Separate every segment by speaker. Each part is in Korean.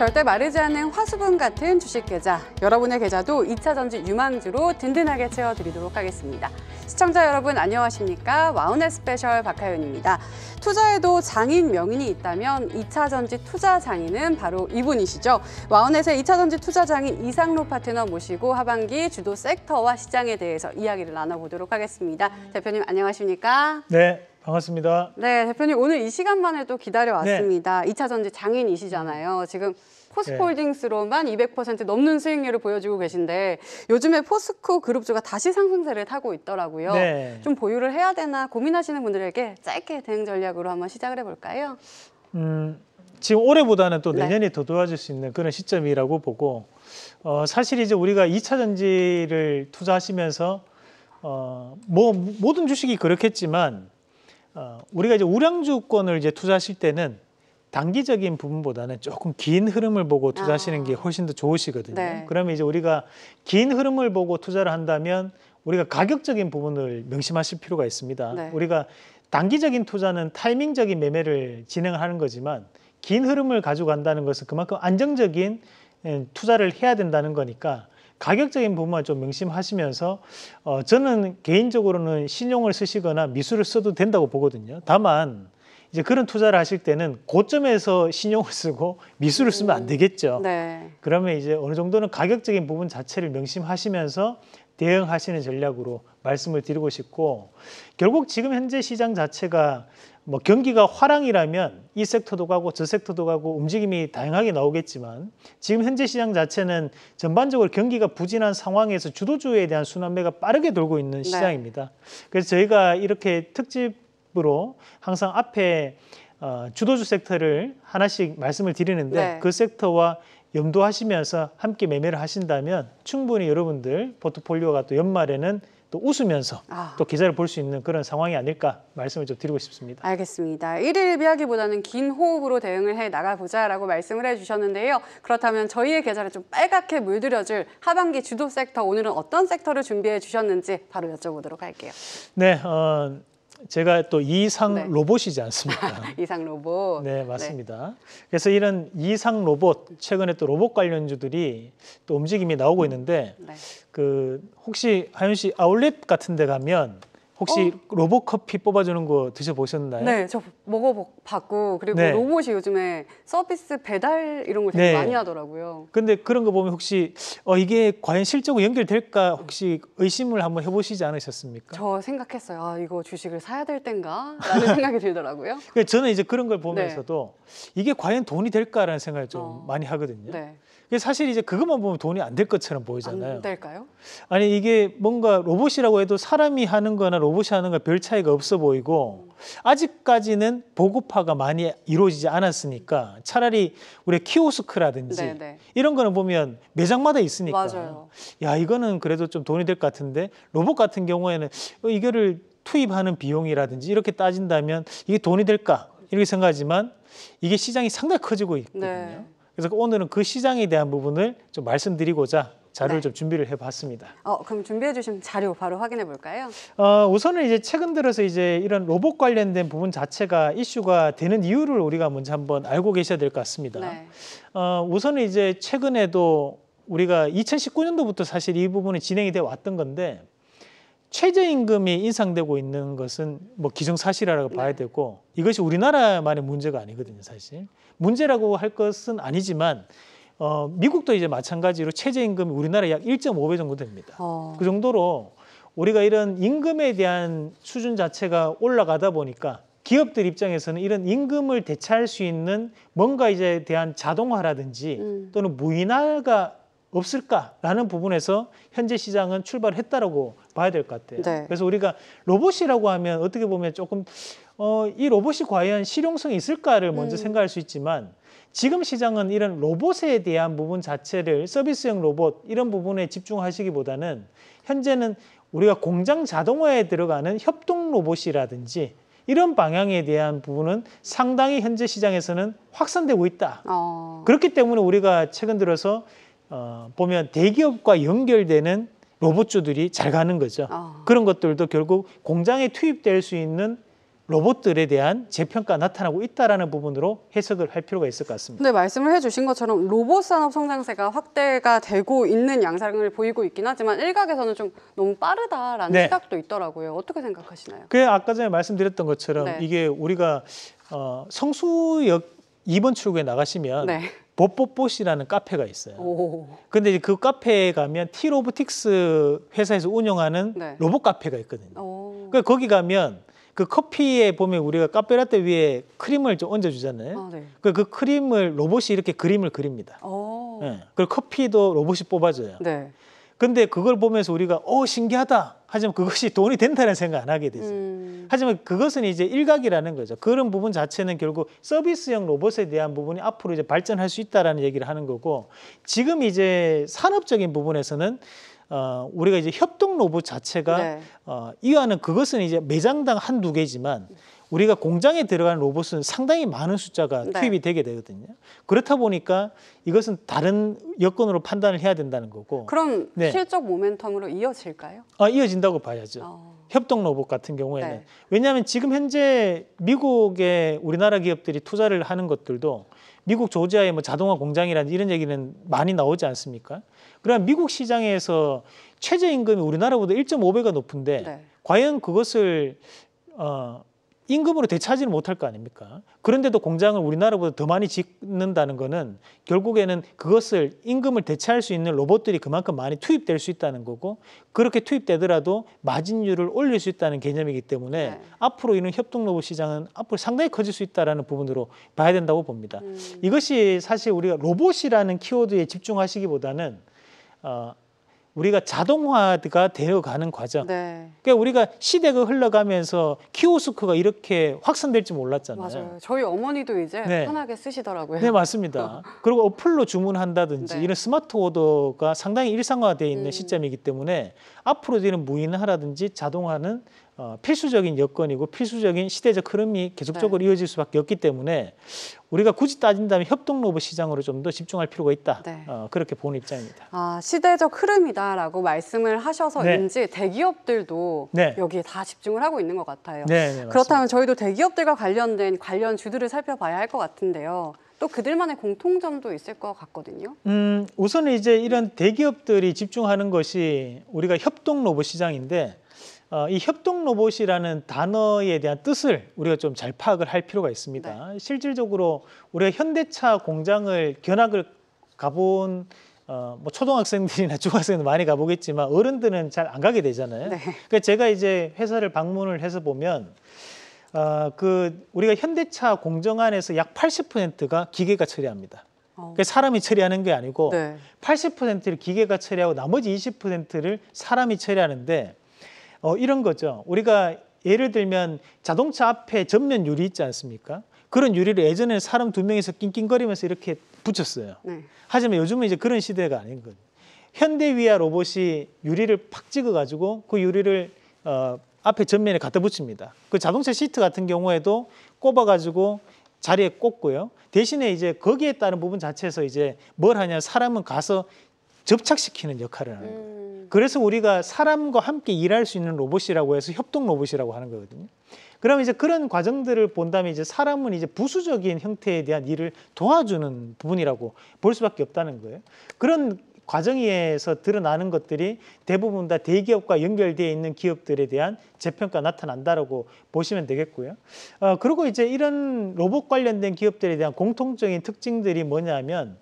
Speaker 1: 절대 마르지 않는 화수분 같은 주식 계좌, 여러분의 계좌도 2차 전지 유망주로 든든하게 채워드리도록 하겠습니다. 시청자 여러분 안녕하십니까? 와우넷 스페셜 박하윤입니다. 투자에도 장인 명인이 있다면 2차 전지 투자 장인은 바로 이분이시죠. 와우넷의 2차 전지 투자 장인 이상로 파트너 모시고 하반기 주도 섹터와 시장에 대해서 이야기를 나눠보도록 하겠습니다. 대표님 안녕하십니까?
Speaker 2: 네, 반갑습니다.
Speaker 1: 네, 대표님 오늘 이 시간만 해도 기다려왔습니다. 네. 2차 전지 장인이시잖아요. 지금 포스코홀딩스로만 200% 넘는 수익률을 보여주고 계신데 요즘에 포스코 그룹주가 다시 상승세를 타고 있더라고요. 네. 좀 보유를 해야 되나 고민하시는 분들에게 짧게 대응 전략으로 한번 시작을 해볼까요?
Speaker 2: 음, 지금 올해보다는 또 네. 내년이 네. 더 도와줄 수 있는 그런 시점이라고 보고 어, 사실 이제 우리가 2차 전지를 투자하시면서 어, 뭐 모든 주식이 그렇겠지만 어, 우리가 이제 우량주권을 이제 투자하실 때는 단기적인 부분보다는 조금 긴 흐름을 보고 투자하시는 아. 게 훨씬 더 좋으시거든요. 네. 그러면 이제 우리가 긴 흐름을 보고 투자를 한다면 우리가 가격적인 부분을 명심하실 필요가 있습니다. 네. 우리가 단기적인 투자는 타이밍적인 매매를 진행하는 거지만 긴 흐름을 가져간다는 것은 그만큼 안정적인 음, 투자를 해야 된다는 거니까 가격적인 부분만 좀 명심하시면서 어, 저는 개인적으로는 신용을 쓰시거나 미술을 써도 된다고 보거든요. 다만 이제 그런 투자를 하실 때는 고점에서 신용을 쓰고 미술을 쓰면 안 음, 되겠죠. 네. 그러면 이제 어느 정도는 가격적인 부분 자체를 명심하시면서 대응하시는 전략으로 말씀을 드리고 싶고 결국 지금 현재 시장 자체가 뭐 경기가 화랑이라면 이 섹터도 가고 저 섹터도 가고 움직임이 다양하게 나오겠지만 지금 현재 시장 자체는 전반적으로 경기가 부진한 상황에서 주도주에 대한 순환매가 빠르게 돌고 있는 네. 시장입니다. 네. 그래서 저희가 이렇게 특집으로 항상 앞에 어, 주도주 섹터를 하나씩 말씀을 드리는데 네. 그 섹터와 염두하시면서 함께 매매를 하신다면 충분히 여러분들 포트폴리오가 또 연말에는 또 웃으면서 아. 또 기사를 볼 수 있는 그런 상황이 아닐까 말씀을 좀 드리고 싶습니다.
Speaker 1: 알겠습니다. 일일비하기보다는긴 호흡으로 대응을 해 나가보자라고 말씀을 해주셨는데요. 그렇다면 저희의 계좌를 좀 빨갛게 물들여줄 하반기 주도 섹터 오늘은 어떤 섹터를 준비해 주셨는지 바로 여쭤보도록 할게요.
Speaker 2: 네, 어, 제가 또 이상 네. 로봇이지 않습니까?
Speaker 1: 이상 로봇. 네, 네. 맞습니다. 네.
Speaker 2: 그래서 이런 이상 로봇, 최근에 또 로봇 관련주들이 또 움직임이 나오고 있는데, 네. 그, 혹시 하윤 씨 아울렛 같은 데 가면 혹시 어? 로봇커피 뽑아주는 거 드셔보셨나요? 네, 저
Speaker 1: 먹어봤고 그리고 네. 로봇이 요즘에 서비스 배달 이런 걸 되게 네. 많이 하더라고요.
Speaker 2: 근데 그런 거 보면 혹시 어, 이게 과연 실적으로 연결될까 혹시 의심을 한번 해보시지 않으셨습니까?
Speaker 1: 저 생각했어요. 아, 이거 주식을 사야 될 땐가? 라는 생각이 들더라고요.
Speaker 2: 그러니까 저는 이제 그런 걸 네. 보면서도 네. 이게 과연 돈이 될까라는 생각을 좀 어. 많이 하거든요. 네. 이게 사실 이제 그것만 보면 돈이 안 될 것처럼 보이잖아요. 안 될까요? 아니 이게 뭔가 로봇이라고 해도 사람이 하는 거나 로봇이 하는 거 별 차이가 없어 보이고 아직까지는 보급화가 많이 이루어지지 않았으니까 차라리 우리 키오스크라든지 네네. 네. 이런 거는 보면 매장마다 있으니까 맞아요. 야 이거는 그래도 좀 돈이 될 것 같은데 로봇 같은 경우에는 어, 이거를 투입하는 비용이라든지 이렇게 따진다면 이게 돈이 될까 이렇게 생각하지만 이게 시장이 상당히 커지고 있거든요. 네. 그래서 오늘은 그 시장에 대한 부분을 좀 말씀드리고자 자료를 네. 좀 준비를 해봤습니다.
Speaker 1: 어, 그럼 준비해 주신 자료 바로 확인해 볼까요?
Speaker 2: 어, 우선은 이제 최근 들어서 이제 이런 로봇 관련된 부분 자체가 이슈가 되는 이유를 우리가 먼저 한번 알고 계셔야 될 것 같습니다. 네. 어, 우선은 이제 최근에도 우리가 2019년도부터 사실 이 부분이 진행이 돼 왔던 건데 최저임금이 인상되고 있는 것은 뭐 기정사실화라고 네. 봐야 되고 이것이 우리나라만의 문제가 아니거든요, 사실. 문제라고 할 것은 아니지만 어, 미국도 이제 마찬가지로 최저임금이 우리나라 약 1.5배 정도 됩니다. 어. 그 정도로 우리가 이런 임금에 대한 수준 자체가 올라가다 보니까 기업들 입장에서는 이런 임금을 대체할 수 있는 뭔가 이제 대한 자동화라든지 음. 또는 무인화가 없을까라는 부분에서 현재 시장은 출발했다라고 봐야 될 것 같아요. 네. 그래서 우리가 로봇이라고 하면 어떻게 보면 조금 어, 이 로봇이 과연 실용성이 있을까를 먼저 음. 생각할 수 있지만 지금 시장은 이런 로봇에 대한 부분 자체를 서비스형 로봇 이런 부분에 집중하시기보다는 현재는 우리가 공장 자동화에 들어가는 협동 로봇이라든지 이런 방향에 대한 부분은 상당히 현재 시장에서는 확산되고 있다. 어. 그렇기 때문에 우리가 최근 들어서 어, 보면 대기업과 연결되는 로봇주들이 잘 가는 거죠. 어. 그런 것들도 결국 공장에 투입될 수 있는 로봇들에 대한 재평가 나타나고 있다는 부분으로 해석을 할 필요가 있을 것
Speaker 1: 같습니다. 네, 말씀을 해주신 것처럼 로봇 산업 성장세가 확대가 되고 있는 양상을 보이고 있긴 하지만 일각에서는 좀 너무 빠르다라는 네. 시각도 있더라고요. 어떻게 생각하시나요? 그 아까
Speaker 2: 전에 말씀드렸던 것처럼 네. 이게 우리가 어, 성수역 2번 출구에 나가시면 네. 뽀뽀뽀시라는 카페가 있어요. 오. 근데 그 카페에 가면 티로보틱스 회사에서 운영하는 네. 로봇 카페가 있거든요. 오. 그 거기 가면 그 커피에 보면 우리가 카페라떼 위에 크림을 좀 얹어주잖아요. 아, 네. 그, 그 크림을 로봇이 이렇게 그림을 그립니다. 네. 그리고 커피도 로봇이 뽑아줘요. 네. 근데 그걸 보면서 우리가 어 신기하다 하지만 그것이 돈이 된다는 생각 안 하게 되죠. 음. 하지만 그것은 이제 일각이라는 거죠. 그런 부분 자체는 결국 서비스형 로봇에 대한 부분이 앞으로 이제 발전할 수 있다라는 얘기를 하는 거고 지금 이제 산업적인 부분에서는 어, 우리가 이제 협동 로봇 자체가 네. 어, 이와는 그것은 이제 매장당 한두 개지만 우리가 공장에 들어가는 로봇은 상당히 많은 숫자가 네. 투입이 되게 되거든요. 그렇다 보니까 이것은 다른 여건으로 판단을 해야 된다는 거고. 그럼 네. 실적
Speaker 1: 모멘텀으로 이어질까요?
Speaker 2: 아, 이어진다고 봐야죠. 어. 협동 로봇 같은 경우에는 네. 왜냐하면 지금 현재 미국의 우리나라 기업들이 투자를 하는 것들도 미국 조지아의 뭐 자동화 공장이라는 이런 얘기는 많이 나오지 않습니까? 그러나 미국 시장에서 최저임금이 우리나라보다 1.5배가 높은데 네. 과연 그것을 어, 임금으로 대체하지는 못할 거 아닙니까? 그런데도 공장을 우리나라보다 더 많이 짓는다는 거는 결국에는 그것을 임금을 대체할 수 있는 로봇들이 그만큼 많이 투입될 수 있다는 거고 그렇게 투입되더라도 마진율을 올릴 수 있다는 개념이기 때문에 네. 앞으로 이런 협동 로봇 시장은 앞으로 상당히 커질 수있다는 부분으로 봐야 된다고 봅니다. 음. 이것이 사실 우리가 로봇이라는 키워드에 집중하시기보다는 어, 우리가 자동화가 되어가는 과정. 네. 그러니까 우리가 시대가 흘러가면서 키오스크가 이렇게 확산될지 몰랐잖아요. 맞아요.
Speaker 1: 저희 어머니도 이제 네. 편하게 쓰시더라고요. 네,
Speaker 2: 맞습니다. 그리고 어플로 주문한다든지 네. 이런 스마트 오더가 상당히 일상화되어 있는 음. 시점이기 때문에 앞으로 되는 무인화라든지 자동화는 어, 필수적인 여건이고 필수적인 시대적 흐름이 계속적으로 네. 이어질 수밖에 없기 때문에 우리가 굳이 따진다면 협동 로봇 시장으로 좀 더 집중할 필요가 있다. 네. 어, 그렇게 보는 입장입니다.
Speaker 1: 아, 시대적 흐름이다라고 말씀을 네. 하셔서인지 네. 대기업들도 네. 여기에 다 집중을 하고 있는 것 같아요. 네, 네, 그렇다면 저희도 대기업들과 관련된 관련 주들을 살펴봐야 할 것 같은데요. 또 그들만의 공통점도 있을 것 같거든요.
Speaker 2: 음, 우선 이제 이런 대기업들이 집중하는 것이 우리가 협동 로봇 시장인데 어, 이 협동 로봇이라는 단어에 대한 뜻을 우리가 좀 잘 파악을 할 필요가 있습니다. 네. 실질적으로 우리가 현대차 공장을 견학을 가본 어, 뭐 초등학생들이나 중학생들 많이 가보겠지만 어른들은 잘 안 가게 되잖아요. 네. 그러니까 제가 이제 회사를 방문을 해서 보면 어, 그 우리가 현대차 공정 안에서 약 80%가 기계가 처리합니다. 어. 그니까 사람이 처리하는 게 아니고 네. 80%를 기계가 처리하고 나머지 20%를 사람이 처리하는데 어, 이런 거죠. 우리가 예를 들면 자동차 앞에 전면 유리 있지 않습니까? 그런 유리를 예전에 사람 두 명이서 낑낑거리면서 이렇게 붙였어요. 네. 하지만 요즘은 이제 그런 시대가 아닌 거예요. 현대위아 로봇이 유리를 팍 찍어가지고 그 유리를 어, 앞에 전면에 갖다 붙입니다. 그 자동차 시트 같은 경우에도 꼽아가지고 자리에 꽂고요. 대신에 이제 거기에 따른 부분 자체에서 이제 뭘 하냐 사람은 가서 접착시키는 역할을 하는 거예요. 음. 그래서 우리가 사람과 함께 일할 수 있는 로봇이라고 해서 협동 로봇이라고 하는 거거든요. 그러면 이제 그런 과정들을 본다면 이제 사람은 이제 부수적인 형태에 대한 일을 도와주는 부분이라고 볼 수밖에 없다는 거예요. 그런 과정에서 드러나는 것들이 대부분 다 대기업과 연결되어 있는 기업들에 대한 재평가 나타난다라고 보시면 되겠고요. 어, 그리고 이제 이런 로봇 관련된 기업들에 대한 공통적인 특징들이 뭐냐면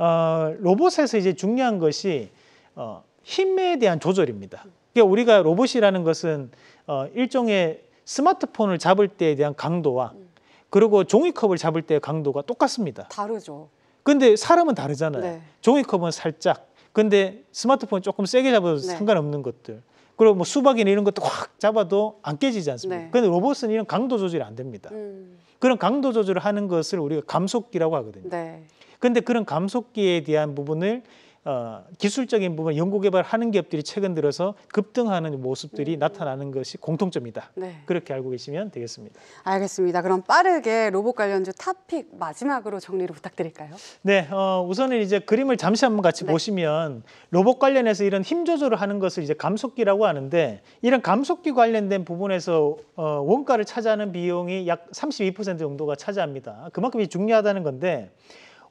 Speaker 2: 어, 로봇에서 이제 중요한 것이 어, 힘에 대한 조절입니다. 그러니까 우리가 로봇이라는 것은 어, 일종의 스마트폰을 잡을 때에 대한 강도와 음. 그리고 종이컵을 잡을 때의 강도가 똑같습니다.
Speaker 1: 다르죠.
Speaker 2: 근데 사람은 다르잖아요. 네. 종이컵은 살짝. 근데 스마트폰 조금 세게 잡아도 네. 상관없는 것들. 그리고 뭐 수박이나 이런 것도 확 잡아도 안 깨지지 않습니까? 네. 근데 로봇은 이런 강도 조절이 안 됩니다. 음. 그런 강도 조절을 하는 것을 우리가 감속기라고 하거든요. 네. 근데 그런 감속기에 대한 부분을 어, 기술적인 부분 연구개발하는 기업들이 최근 들어서 급등하는 모습들이 음. 나타나는 것이 공통점이다. 네. 그렇게 알고 계시면 되겠습니다.
Speaker 1: 알겠습니다. 그럼 빠르게 로봇 관련주 탑픽 마지막으로 정리를 부탁드릴까요?
Speaker 2: 네, 어, 우선은 이제 그림을 잠시 한번 같이 네. 보시면 로봇 관련해서 이런 힘 조절을 하는 것을 이제 감속기라고 하는데 이런 감속기 관련된 부분에서 어, 원가를 차지하는 비용이 약 32% 정도가 차지합니다. 그만큼 이 중요하다는 건데.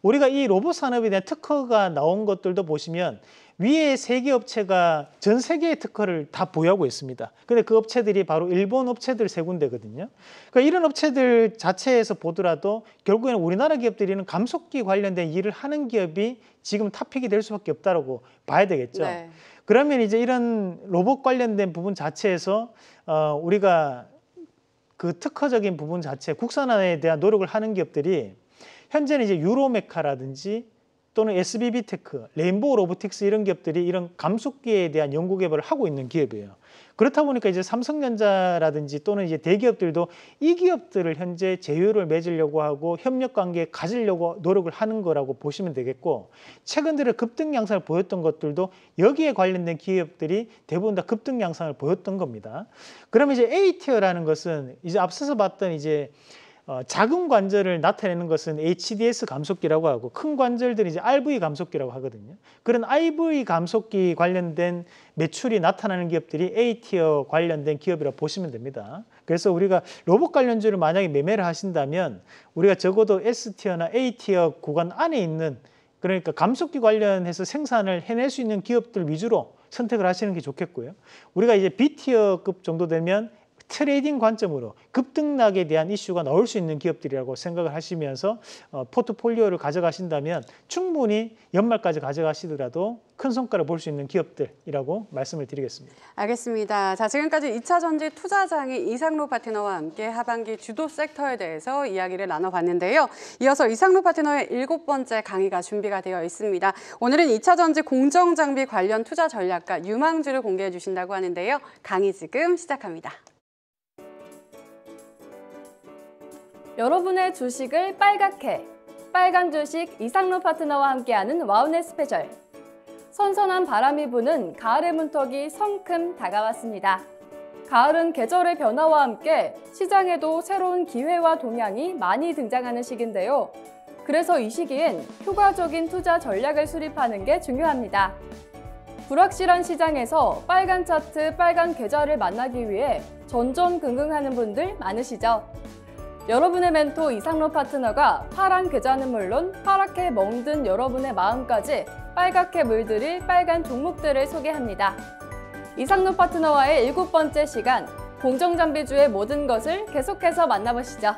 Speaker 2: 우리가 이 로봇 산업에 대한 특허가 나온 것들도 보시면 위에 세 개 업체가 전 세계의 특허를 다 보유하고 있습니다. 근데 그 업체들이 바로 일본 업체들 세 군데거든요. 그러니까 이런 업체들 자체에서 보더라도 결국에는 우리나라 기업들이는 감속기 관련된 일을 하는 기업이 지금 탑픽이 될 수밖에 없다라고 봐야 되겠죠. 네. 그러면 이제 이런 로봇 관련된 부분 자체에서 어, 우리가 그 특허적인 부분 자체 국산화에 대한 노력을 하는 기업들이 현재는 이제 유로메카라든지 또는 SBB 테크, 레인보우 로보틱스 이런 기업들이 이런 감속기에 대한 연구 개발을 하고 있는 기업이에요. 그렇다 보니까 이제 삼성전자라든지 또는 이제 대기업들도 이 기업들을 현재 제휴를 맺으려고 하고 협력 관계 가지려고 노력을 하는 거라고 보시면 되겠고 최근 들에 급등 양상을 보였던 것들도 여기에 관련된 기업들이 대부분 다 급등 양상을 보였던 겁니다. 그러면 이제 A티어라는 것은 이제 앞서서 봤던 이제 어, 작은 관절을 나타내는 것은 HDS 감속기라고 하고 큰 관절들은 이제 RV 감속기라고 하거든요. 그런 i v 감속기 관련된 매출이 나타나는 기업들이 A티어 관련된 기업이라 고 보시면 됩니다. 그래서 우리가 로봇 관련주를 만약에 매매를 하신다면 우리가 적어도 S티어나 A티어 구간 안에 있는 그러니까 감속기 관련해서 생산을 해낼 수 있는 기업들 위주로 선택을 하시는 게 좋겠고요. 우리가 이제 B티어급 정도 되면 트레이딩 관점으로 급등락에 대한 이슈가 나올 수 있는 기업들이라고 생각을 하시면서 어, 포트폴리오를 가져가신다면 충분히 연말까지 가져가시더라도 큰 성과를 볼 수 있는 기업들이라고 말씀을 드리겠습니다.
Speaker 1: 알겠습니다. 자 지금까지 2차 전지 투자장의 이상로 파트너와 함께 하반기 주도 섹터에 대해서 이야기를 나눠봤는데요. 이어서 이상로 파트너의 일곱 번째 강의가 준비가 되어 있습니다. 오늘은 2차 전지 공정장비 관련 투자 전략과 유망주를 공개해 주신다고 하는데요. 강의 지금 시작합니다.
Speaker 3: 여러분의 주식을 빨갛게 빨간 주식 이상로 파트너와 함께하는 와우넷 스페셜 선선한 바람이 부는 가을의 문턱이 성큼 다가왔습니다. 가을은 계절의 변화와 함께 시장에도 새로운 기회와 동향이 많이 등장하는 시기인데요. 그래서 이 시기엔 효과적인 투자 전략을 수립하는 게 중요합니다. 불확실한 시장에서 빨간 차트, 빨간 계좌를 만나기 위해 전전긍긍하는 분들 많으시죠? 여러분의 멘토 이상로 파트너가 파란 계좌는 물론 파랗게 멍든 여러분의 마음까지 빨갛게 물들일 빨간 종목들을 소개합니다. 이상로 파트너와의 일곱 번째 시간, 공정장비주의 모든 것을 계속해서 만나보시죠.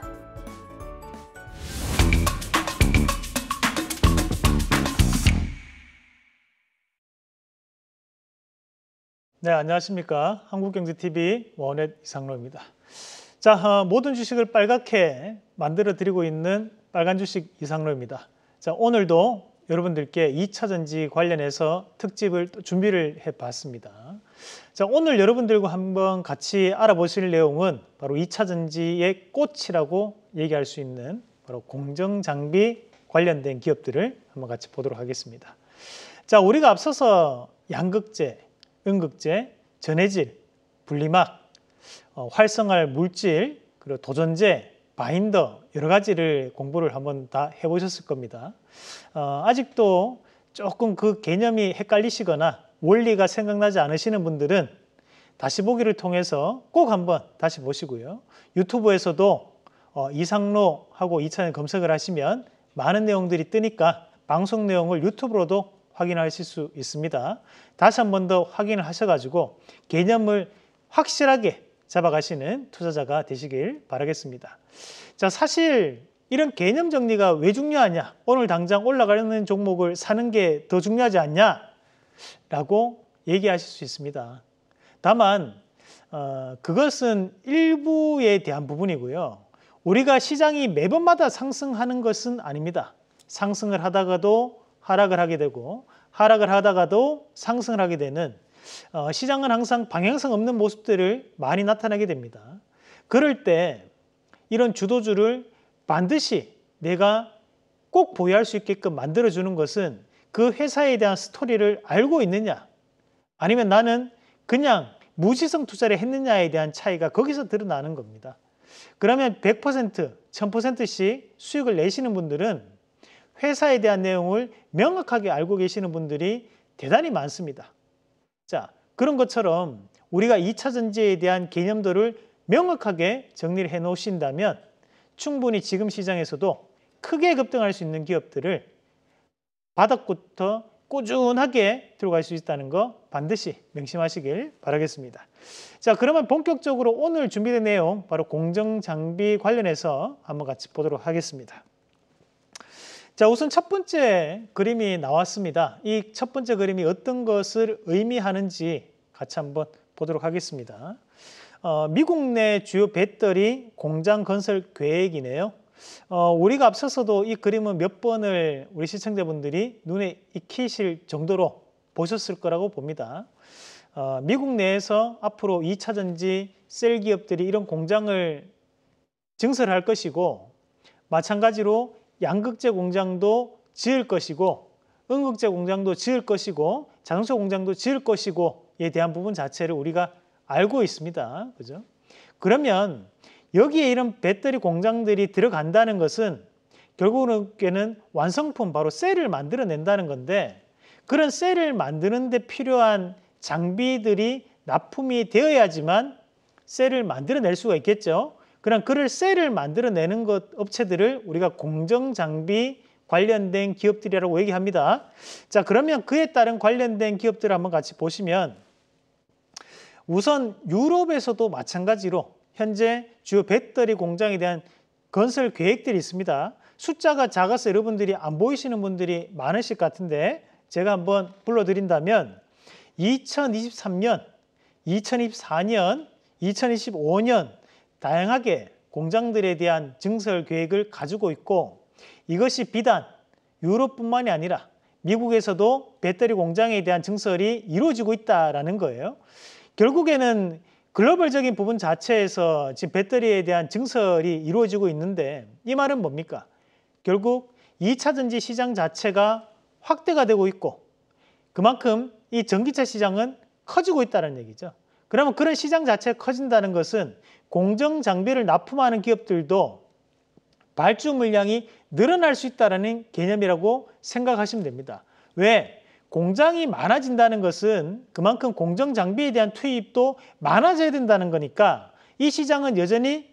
Speaker 2: 네, 안녕하십니까. 한국경제TV 원넷 이상로입니다. 자, 어, 모든 주식을 빨갛게 만들어 드리고 있는 빨간 주식 이상로입니다. 자, 오늘도 여러분들께 2차전지 관련해서 특집을 또 준비를 해봤습니다. 자, 오늘 여러분들과 한번 같이 알아보실 내용은 바로 2차전지의 꽃이라고 얘기할 수 있는 바로 공정장비 관련된 기업들을 한번 같이 보도록 하겠습니다. 자, 우리가 앞서서 양극재, 음극재, 전해질, 분리막, 어, 활성할 물질, 그리고 도전제, 바인더 여러 가지를 공부를 한번 다 해보셨을 겁니다. 어, 아직도 조금 그 개념이 헷갈리시거나 원리가 생각나지 않으시는 분들은 다시 보기를 통해서 꼭 한번 다시 보시고요. 유튜브에서도 어, 이상로하고 이차는 검색을 하시면 많은 내용들이 뜨니까 방송 내용을 유튜브로도 확인하실 수 있습니다. 다시 한번 더 확인을 하셔가지고 개념을 확실하게 잡아가시는 투자자가 되시길 바라겠습니다. 자, 사실 이런 개념 정리가 왜 중요하냐? 오늘 당장 올라가는 종목을 사는 게 더 중요하지 않냐? 라고 얘기하실 수 있습니다. 다만 어, 그것은 일부에 대한 부분이고요. 우리가 시장이 매번마다 상승하는 것은 아닙니다. 상승을 하다가도 하락을 하게 되고 하락을 하다가도 상승을 하게 되는 어, 시장은 항상 방향성 없는 모습들을 많이 나타내게 됩니다. 그럴 때 이런 주도주를 반드시 내가 꼭 보유할 수 있게끔 만들어주는 것은 그 회사에 대한 스토리를 알고 있느냐 아니면 나는 그냥 무지성 투자를 했느냐에 대한 차이가 거기서 드러나는 겁니다. 그러면 100%, 1000%씩 수익을 내시는 분들은 회사에 대한 내용을 명확하게 알고 계시는 분들이 대단히 많습니다. 자, 그런 것처럼 우리가 2차 전지에 대한 개념들을 명확하게 정리를 해 놓으신다면 충분히 지금 시장에서도 크게 급등할 수 있는 기업들을 바닥부터 꾸준하게 들어갈 수 있다는 거 반드시 명심하시길 바라겠습니다. 자, 그러면 본격적으로 오늘 준비된 내용 바로 공정장비 관련해서 한번 같이 보도록 하겠습니다. 자, 우선 첫 번째 그림이 나왔습니다. 이 첫 번째 그림이 어떤 것을 의미하는지 같이 한번 보도록 하겠습니다. 어, 미국 내 주요 배터리 공장 건설 계획이네요. 어, 우리가 앞서서도 이 그림은 몇 번을 우리 시청자분들이 눈에 익히실 정도로 보셨을 거라고 봅니다. 어, 미국 내에서 앞으로 2차전지 셀 기업들이 이런 공장을 증설할 것이고 마찬가지로 양극재 공장도 지을 것이고 음극재 공장도 지을 것이고 자동차 공장도 지을 것이고에 대한 부분 자체를 우리가 알고 있습니다. 그죠? 그러면 여기에 이런 배터리 공장들이 들어간다는 것은 결국에 완성품 바로 셀을 만들어낸다는 건데 그런 셀을 만드는 데 필요한 장비들이 납품이 되어야지만 셀을 만들어낼 수가 있겠죠. 그런 그럴 셀을 만들어내는 것 업체들을 우리가 공정장비 관련된 기업들이라고 얘기합니다. 자 그러면 그에 따른 관련된 기업들을 한번 같이 보시면 우선 유럽에서도 마찬가지로 현재 주요 배터리 공장에 대한 건설 계획들이 있습니다. 숫자가 작아서 여러분들이 안 보이시는 분들이 많으실 것 같은데 제가 한번 불러드린다면 2023년, 2024년, 2025년 다양하게 공장들에 대한 증설 계획을 가지고 있고 이것이 비단 유럽뿐만이 아니라 미국에서도 배터리 공장에 대한 증설이 이루어지고 있다라는 거예요. 결국에는 글로벌적인 부분 자체에서 지금 배터리에 대한 증설이 이루어지고 있는데 이 말은 뭡니까? 결국 2차전지 시장 자체가 확대가 되고 있고 그만큼 이 전기차 시장은 커지고 있다는 얘기죠. 그러면 그런 시장 자체가 커진다는 것은 공정 장비를 납품하는 기업들도 발주 물량이 늘어날 수 있다는 개념이라고 생각하시면 됩니다. 왜? 공장이 많아진다는 것은 그만큼 공정 장비에 대한 투입도 많아져야 된다는 거니까 이 시장은 여전히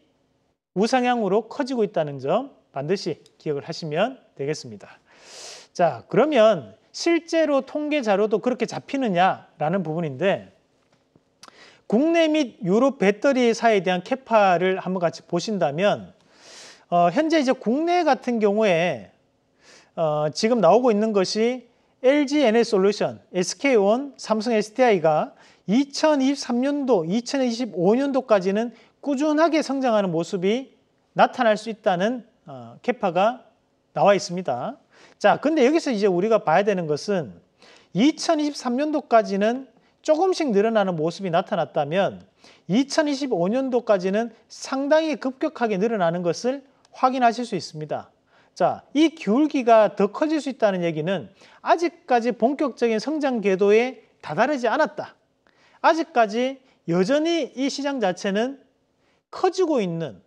Speaker 2: 우상향으로 커지고 있다는 점 반드시 기억을 하시면 되겠습니다. 자, 그러면 실제로 통계 자료도 그렇게 잡히느냐라는 부분인데 국내 및 유럽 배터리사에 대한 캐파를 한번 같이 보신다면 어, 현재 이제 국내 같은 경우에 어, 지금 나오고 있는 것이 LG NL 솔루션, SK온, 삼성 SDI가 2023년도, 2025년도까지는 꾸준하게 성장하는 모습이 나타날 수 있다는 어, 캐파가 나와 있습니다. 자, 근데 여기서 이제 우리가 봐야 되는 것은 2023년도까지는 조금씩 늘어나는 모습이 나타났다면 2025년도까지는 상당히 급격하게 늘어나는 것을 확인하실 수 있습니다. 자, 이 기울기가 더 커질 수 있다는 얘기는 아직까지 본격적인 성장 궤도에 다다르지 않았다. 아직까지 여전히 이 시장 자체는 커지고 있는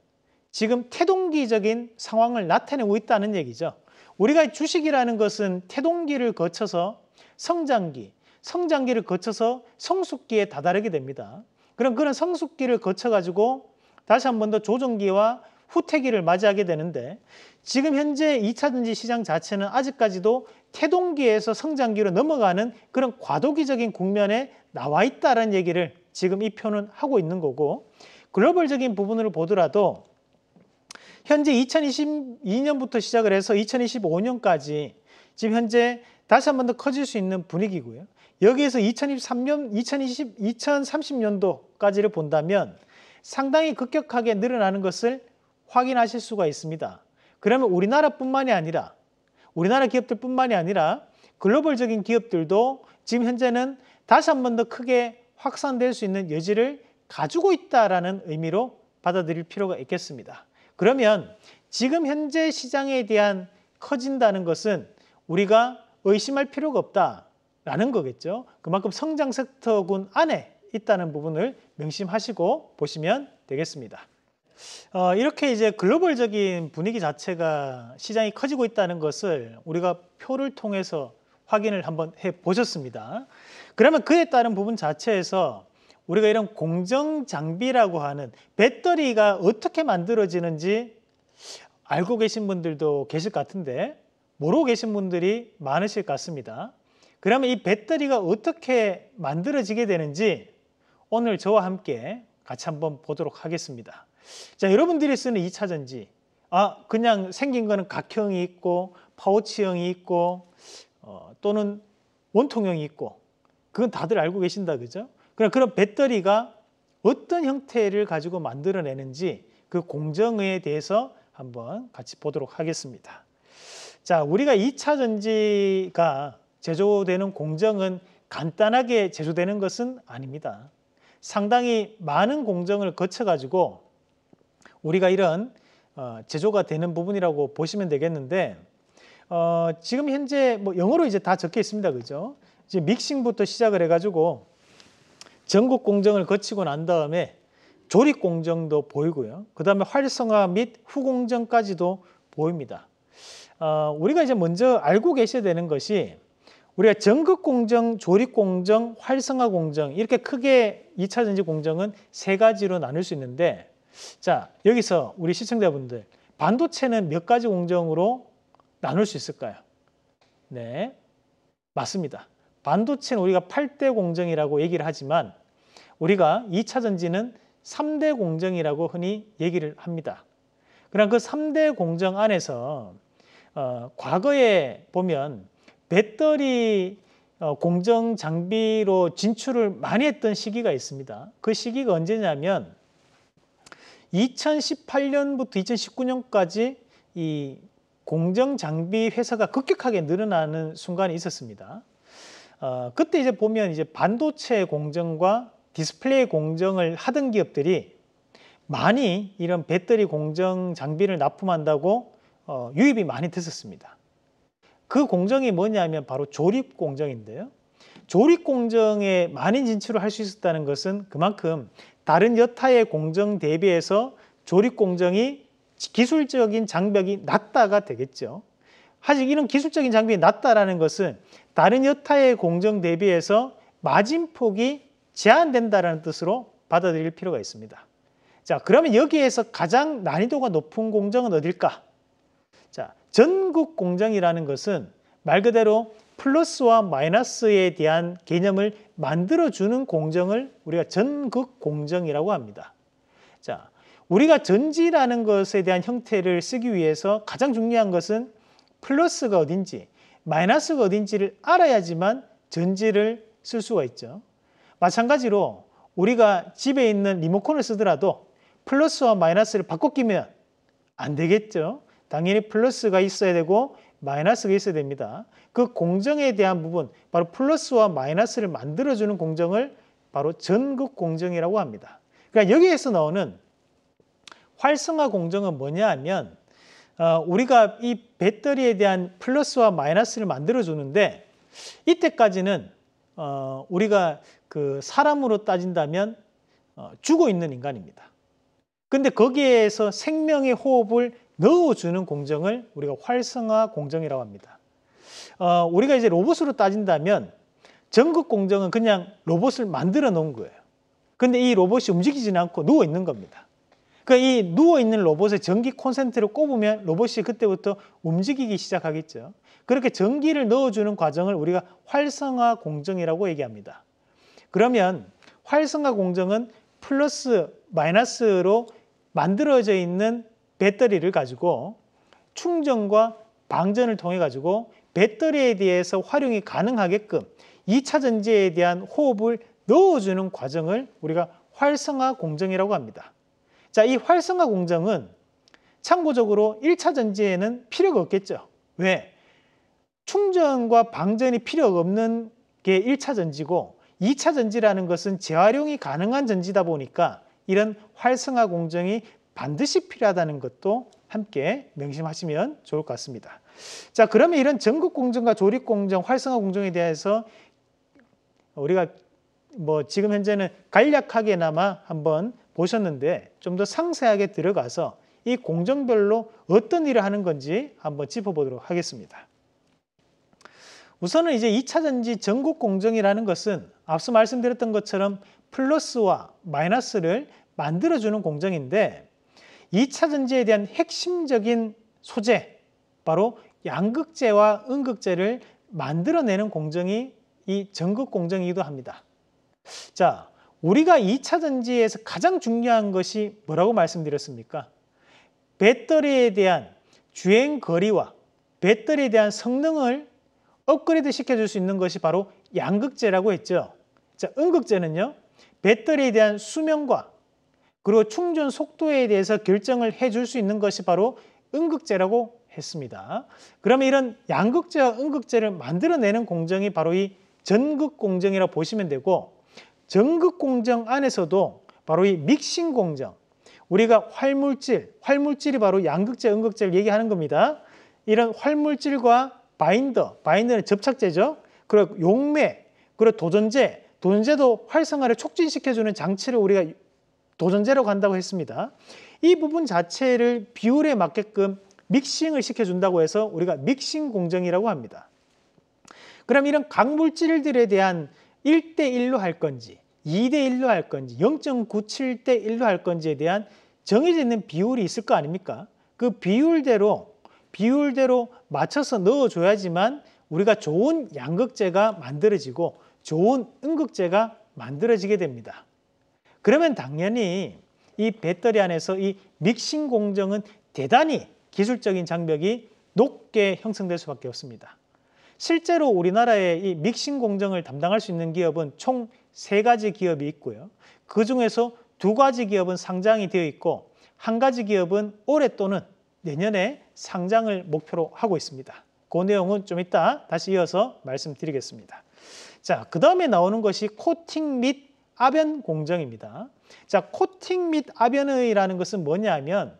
Speaker 2: 지금 태동기적인 상황을 나타내고 있다는 얘기죠. 우리가 주식이라는 것은 태동기를 거쳐서 성장기, 성장기를 거쳐서 성숙기에 다다르게 됩니다. 그럼 그런 성숙기를 거쳐가지고 다시 한번 더 조정기와 후퇴기를 맞이하게 되는데 지금 현재 2차전지 시장 자체는 아직까지도 태동기에서 성장기로 넘어가는 그런 과도기적인 국면에 나와 있다는 얘기를 지금 이 표는 하고 있는 거고 글로벌적인 부분을 보더라도 현재 2022년부터 시작을 해서 2025년까지 지금 현재 다시 한번 더 커질 수 있는 분위기고요. 여기에서 2023년, 2020, 2030년도까지를 본다면 상당히 급격하게 늘어나는 것을 확인하실 수가 있습니다. 그러면 우리나라뿐만이 아니라 우리나라 기업들뿐만이 아니라 글로벌적인 기업들도 지금 현재는 다시 한 번 더 크게 확산될 수 있는 여지를 가지고 있다라는 의미로 받아들일 필요가 있겠습니다. 그러면 지금 현재 시장에 대한 커진다는 것은 우리가 의심할 필요가 없다. 라는 거겠죠. 그만큼 성장 섹터군 안에 있다는 부분을 명심하시고 보시면 되겠습니다. 어, 이렇게 이제 글로벌적인 분위기 자체가 시장이 커지고 있다는 것을 우리가 표를 통해서 확인을 한번 해 보셨습니다. 그러면 그에 따른 부분 자체에서 우리가 이런 공정 장비라고 하는 배터리가 어떻게 만들어지는지 알고 계신 분들도 계실 것 같은데 모르고 계신 분들이 많으실 것 같습니다. 그러면 이 배터리가 어떻게 만들어지게 되는지 오늘 저와 함께 같이 한번 보도록 하겠습니다. 자, 여러분들이 쓰는 2차전지. 아, 그냥 생긴 거는 각형이 있고 파우치형이 있고 어, 또는 원통형이 있고 그건 다들 알고 계신다 그죠? 그럼 그런 배터리가 어떤 형태를 가지고 만들어내는지 그 공정에 대해서 한번 같이 보도록 하겠습니다. 자, 우리가 2차 전지가 제조되는 공정은 간단하게 제조되는 것은 아닙니다. 상당히 많은 공정을 거쳐가지고 우리가 이런 어, 제조가 되는 부분이라고 보시면 되겠는데 어, 지금 현재 뭐 영어로 이제 다 적혀 있습니다. 그죠? 이제 믹싱부터 시작을 해가지고 전국 공정을 거치고 난 다음에 조립 공정도 보이고요. 그 다음에 활성화 및 후공정까지도 보입니다. 어, 우리가 이제 먼저 알고 계셔야 되는 것이 우리가 전극 공정, 조립 공정, 활성화 공정 이렇게 크게 2차 전지 공정은 세 가지로 나눌 수 있는데 자, 여기서 우리 시청자분들 반도체는 몇 가지 공정으로 나눌 수 있을까요? 네. 맞습니다. 반도체는 우리가 8대 공정이라고 얘기를 하지만 우리가 2차 전지는 3대 공정이라고 흔히 얘기를 합니다. 그러나 그 3대 공정 안에서 어, 과거에 보면 배터리 어, 공정 장비로 진출을 많이 했던 시기가 있습니다. 그 시기가 언제냐면 2018년부터 2019년까지 이 공정 장비 회사가 급격하게 늘어나는 순간이 있었습니다. 어, 그때 이제 보면 이제 반도체 공정과 디스플레이 공정을 하던 기업들이 많이 이런 배터리 공정 장비를 납품한다고 어, 유입이 많이 됐었습니다. 그 공정이 뭐냐면 바로 조립 공정인데요. 조립 공정에 많은 진출을 할 수 있었다는 것은 그만큼 다른 여타의 공정 대비해서 조립 공정이 기술적인 장벽이 낮다가 되겠죠. 하지 이런 기술적인 장벽이 낮다라는 것은 다른 여타의 공정 대비해서 마진폭이 제한된다라는 뜻으로 받아들일 필요가 있습니다. 자, 그러면 여기에서 가장 난이도가 높은 공정은 어딜까? 전국 공정이라는 것은 말 그대로 플러스와 마이너스에 대한 개념을 만들어주는 공정을 우리가 전극 공정이라고 합니다. 자, 우리가 전지라는 것에 대한 형태를 쓰기 위해서 가장 중요한 것은 플러스가 어딘지 마이너스가 어딘지를 알아야지만 전지를 쓸 수가 있죠. 마찬가지로 우리가 집에 있는 리모컨을 쓰더라도 플러스와 마이너스를 바꿔 끼면 안 되겠죠. 당연히 플러스가 있어야 되고 마이너스가 있어야 됩니다. 그 공정에 대한 부분, 바로 플러스와 마이너스를 만들어주는 공정을 바로 전극 공정이라고 합니다. 그러니까 여기에서 나오는 활성화 공정은 뭐냐 하면 어, 우리가 이 배터리에 대한 플러스와 마이너스를 만들어주는데 이때까지는 어, 우리가 그 사람으로 따진다면 어, 죽어 있는 인간입니다. 근데 거기에서 생명의 호흡을 넣어주는 공정을 우리가 활성화 공정이라고 합니다. 어, 우리가 이제 로봇으로 따진다면 전극 공정은 그냥 로봇을 만들어 놓은 거예요. 근데 이 로봇이 움직이지 않고 누워 있는 겁니다. 그러니까 이 누워 있는 로봇의 전기 콘센트를 꼽으면 로봇이 그때부터 움직이기 시작하겠죠. 그렇게 전기를 넣어주는 과정을 우리가 활성화 공정이라고 얘기합니다. 그러면 활성화 공정은 플러스 마이너스로 만들어져 있는 배터리를 가지고 충전과 방전을 통해 가지고 배터리에 대해서 활용이 가능하게끔 2차 전지에 대한 호흡을 넣어주는 과정을 우리가 활성화 공정이라고 합니다. 자, 이 활성화 공정은 참고적으로 1차 전지에는 필요가 없겠죠. 왜? 충전과 방전이 필요 가 없는 게 1차 전지고 2차 전지라는 것은 재활용이 가능한 전지다 보니까 이런 활성화 공정이 반드시 필요하다는 것도 함께 명심하시면 좋을 것 같습니다. 자, 그러면 이런 전국 공정과 조립 공정, 활성화 공정에 대해서 우리가 뭐 지금 현재는 간략하게나마 한번 보셨는데 좀 더 상세하게 들어가서 이 공정별로 어떤 일을 하는 건지 한번 짚어보도록 하겠습니다. 우선은 이제 2차 전지 전국 공정이라는 것은 앞서 말씀드렸던 것처럼 플러스와 마이너스를 만들어주는 공정인데 2차 전지에 대한 핵심적인 소재 바로 양극재와 음극재를 만들어내는 공정이 이 전극 공정이기도 합니다. 자, 우리가 2차 전지에서 가장 중요한 것이 뭐라고 말씀드렸습니까? 배터리에 대한 주행 거리와 배터리에 대한 성능을 업그레이드 시켜줄 수 있는 것이 바로 양극재라고 했죠. 자, 음극재는요. 배터리에 대한 수명과 그리고 충전 속도에 대해서 결정을 해 줄 수 있는 것이 바로 응극제라고 했습니다. 그러면 이런 양극재와 응극제를 만들어내는 공정이 바로 이 전극 공정이라 고 보시면 되고 전극 공정 안에서도 바로 이 믹싱 공정 우리가 활물질, 활물질이 바로 양극재, 응극제를 얘기하는 겁니다. 이런 활물질과 바인더, 바인더는 접착제죠. 그리고 용매, 그리고 도전제, 도전제도 활성화를 촉진시켜주는 장치를 우리가 도전제로 간다고 했습니다. 이 부분 자체를 비율에 맞게끔 믹싱을 시켜준다고 해서 우리가 믹싱 공정이라고 합니다. 그럼 이런 강물질들에 대한 1대1로 할 건지 2대1로 할 건지 0.97대1로 할 건지에 대한 정해져 있는 비율이 있을 거 아닙니까? 그 비율대로 비율대로 맞춰서 넣어줘야지만 우리가 좋은 양극재가 만들어지고 좋은 음극재가 만들어지게 됩니다. 그러면 당연히 이 배터리 안에서 이 믹싱 공정은 대단히 기술적인 장벽이 높게 형성될 수밖에 없습니다. 실제로 우리나라의 이 믹싱 공정을 담당할 수 있는 기업은 총 세가지 기업이 있고요. 그 중에서 두 가지 기업은 상장이 되어 있고 한 가지 기업은 올해 또는 내년에 상장을 목표로 하고 있습니다. 그 내용은 좀 이따 다시 이어서 말씀드리겠습니다. 자, 그 다음에 나오는 것이 코팅 및 아변 공정입니다. 자, 코팅 및 아변의라는 것은 뭐냐면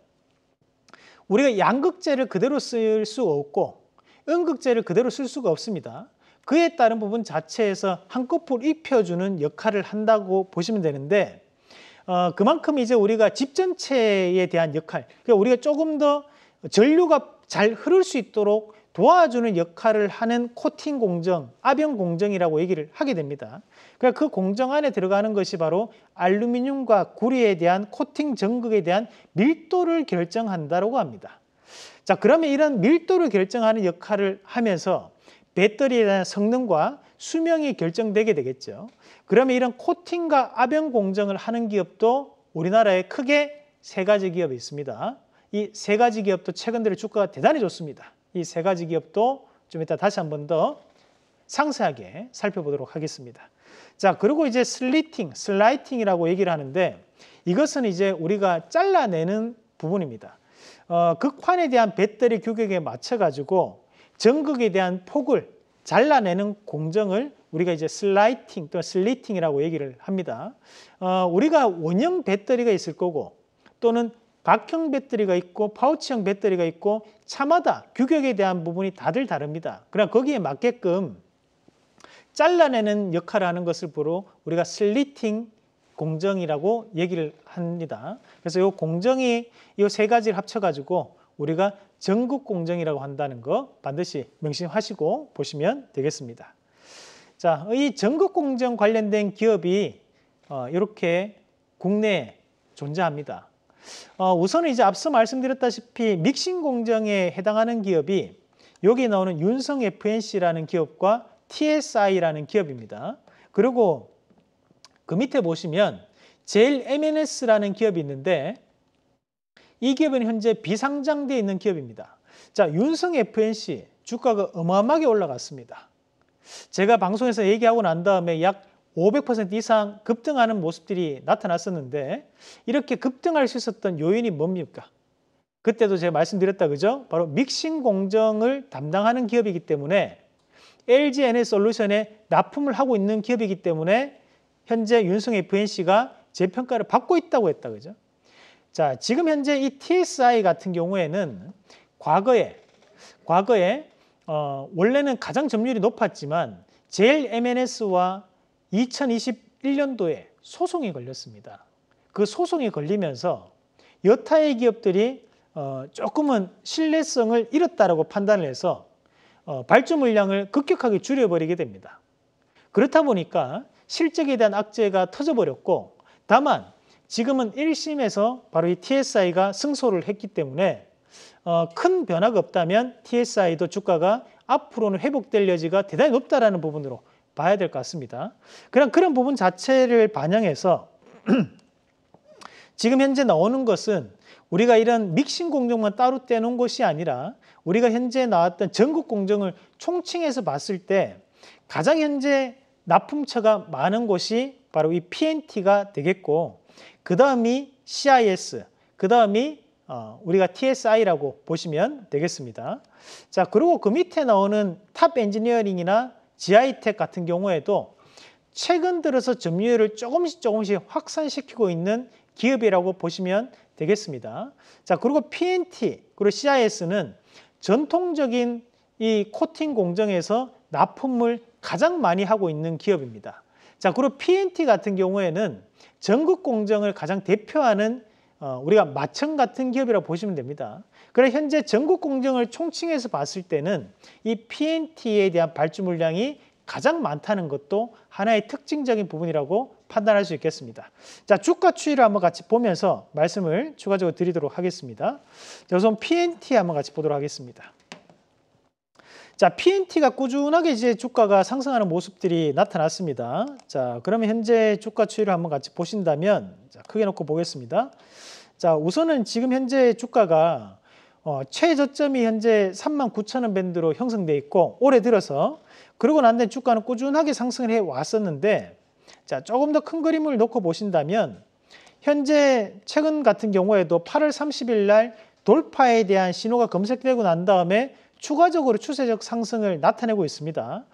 Speaker 2: 우리가 양극재를 그대로 쓸 수 없고 음극재를 그대로 쓸 수가 없습니다. 그에 따른 부분 자체에서 한꺼풀 입혀주는 역할을 한다고 보시면 되는데 어, 그만큼 이제 우리가 집 전체에 대한 역할, 그러니까 우리가 조금 더 전류가 잘 흐를 수 있도록 도와주는 역할을 하는 코팅 공정, 아변 공정이라고 얘기를 하게 됩니다. 그러니까 그 공정 안에 들어가는 것이 바로 알루미늄과 구리에 대한 코팅 전극에 대한 밀도를 결정한다고 합니다. 자, 그러면 이런 밀도를 결정하는 역할을 하면서 배터리에 대한 성능과 수명이 결정되게 되겠죠. 그러면 이런 코팅과 아변 공정을 하는 기업도 우리나라에 크게 세 가지 기업이 있습니다. 이 세 가지 기업도 최근 들어 주가가 대단히 좋습니다. 이세 가지 기업도 좀 이따 다시 한번 더 상세하게 살펴보도록 하겠습니다. 자, 그리고 이제 슬리팅, 슬라이팅이라고 얘기를 하는데 이것은 이제 우리가 잘라내는 부분입니다. 어, 극환에 대한 배터리 규격에 맞춰가지고 전극에 대한 폭을 잘라내는 공정을 우리가 이제 슬라이팅 또는 슬리팅이라고 얘기를 합니다. 어, 우리가 원형 배터리가 있을 거고 또는 각형 배터리가 있고 파우치형 배터리가 있고 차마다 규격에 대한 부분이 다들 다릅니다. 그러나 거기에 맞게끔 잘라내는 역할을 하는 것을 보러 우리가 슬리팅 공정이라고 얘기를 합니다. 그래서 이 공정이 이 세 가지를 합쳐가지고 우리가 전국 공정이라고 한다는 거 반드시 명심하시고 보시면 되겠습니다. 자, 이 전국 공정 관련된 기업이 이렇게 어, 국내에 존재합니다. 어, 우선은 이제 앞서 말씀드렸다시피 믹싱 공정에 해당하는 기업이 여기 나오는 윤성 FNC라는 기업과 TSI라는 기업입니다. 그리고 그 밑에 보시면 제일 MNS라는 기업이 있는데 이 기업은 현재 비상장돼 있는 기업입니다. 자, 윤성 FNC 주가가 어마어마하게 올라갔습니다. 제가 방송에서 얘기하고 난 다음에 약500% 이상 급등하는 모습들이 나타났었는데 이렇게 급등할 수 있었던 요인이 뭡니까? 그때도 제가 말씀드렸다 그죠? 바로 믹싱 공정을 담당하는 기업이기 때문에 LGN의 솔루션에 납품을 하고 있는 기업이기 때문에 현재 윤승 FNC가 재평가를 받고 있다고 했다 그죠? 자, 지금 현재 이 TSI 같은 경우에는 과거에 과거에 어, 원래는 가장 점유율이 높았지만 제일 MNS와 2021년도에 소송이 걸렸습니다. 그 소송이 걸리면서 여타의 기업들이 어, 조금은 신뢰성을 잃었다라고 판단을 해서 어, 발주 물량을 급격하게 줄여버리게 됩니다. 그렇다 보니까 실적에 대한 악재가 터져버렸고 다만 지금은 1심에서 바로 이 TSI가 승소를 했기 때문에 어, 큰 변화가 없다면 TSI도 주가가 앞으로는 회복될 여지가 대단히 높다라 부분으로 봐야 될 것 같습니다. 그냥 그런 부분 자체를 반영해서 지금 현재 나오는 것은 우리가 이런 믹싱 공정만 따로 떼놓은 것이 아니라 우리가 현재 나왔던 전국 공정을 총칭해서 봤을 때 가장 현재 납품처가 많은 곳이 바로 이 PNT가 되겠고 그 다음이 CIS, 그 다음이 어, 우리가 TSI라고 보시면 되겠습니다. 자, 그리고 그 밑에 나오는 탑 엔지니어링이나 지하이텍 같은 경우에도 최근 들어서 점유율을 조금씩 조금씩 확산시키고 있는 기업이라고 보시면 되겠습니다. 자, 그리고 PNT, 그리고 CIS는 전통적인 이 코팅 공정에서 납품을 가장 많이 하고 있는 기업입니다. 자, 그리고 PNT 같은 경우에는 전국 공정을 가장 대표하는 어, 우리가 마천 같은 기업이라고 보시면 됩니다. 그래 현재 전국 공정을 총칭해서 봤을 때는 이 PNT에 대한 발주 물량이 가장 많다는 것도 하나의 특징적인 부분이라고 판단할 수 있겠습니다. 자, 주가 추이를 한번 같이 보면서 말씀을 추가적으로 드리도록 하겠습니다. 자, 우선 PNT 한번 같이 보도록 하겠습니다. 자, PNT가 꾸준하게 이제 주가가 상승하는 모습들이 나타났습니다. 자, 그러면 현재 주가 추이를 한번 같이 보신다면 자, 크게 놓고 보겠습니다. 자, 우선은 지금 현재 주가가 어, 최저점이 현재 39,000원 밴드로 형성돼 있고 올해 들어서 그러고 난 뒤 주가는 꾸준하게 상승을 해 왔었는데 자 조금 더 큰 그림을 놓고 보신다면 현재 최근 같은 경우에도 8월 30일 날 돌파에 대한 신호가 검색되고 난 다음에 추가적으로 추세적 상승을 나타내고 있습니다.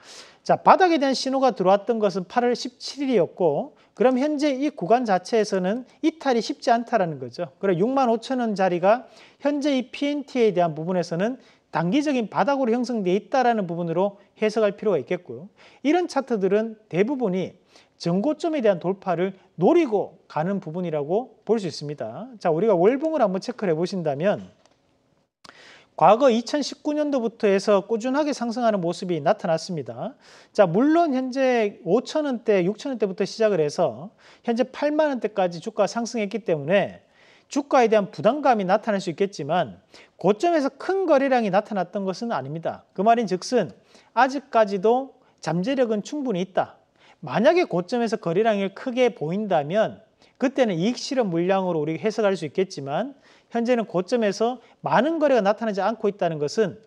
Speaker 2: 자, 바닥에 대한 신호가 들어왔던 것은 8월 17일이었고 그럼 현재 이 구간 자체에서는 이탈이 쉽지 않다라는 거죠. 그래서 6만 5천 원 자리가 현재 이 PNT에 대한 부분에서는 단기적인 바닥으로 형성돼 있다는 부분으로 해석할 필요가 있겠고요. 이런 차트들은 대부분이 정고점에 대한 돌파를 노리고 가는 부분이라고 볼 수 있습니다. 자, 우리가 월봉을 한번 체크를 해보신다면 과거 2019년도부터 해서 꾸준하게 상승하는 모습이 나타났습니다. 자, 물론 현재 5천원대 6천원대부터 시작을 해서 현재 8만원대까지 주가 상승했기 때문에 주가에 대한 부담감이 나타날 수 있겠지만 고점에서 큰 거래량이 나타났던 것은 아닙니다. 그 말인 즉슨 아직까지도 잠재력은 충분히 있다. 만약에 고점에서 거래량이 크게 보인다면 그때는 이익 실험 물량으로 우리 가 해석할 수 있겠지만 현재는 고점에서 많은 거래가 나타나지 않고 있다는 것은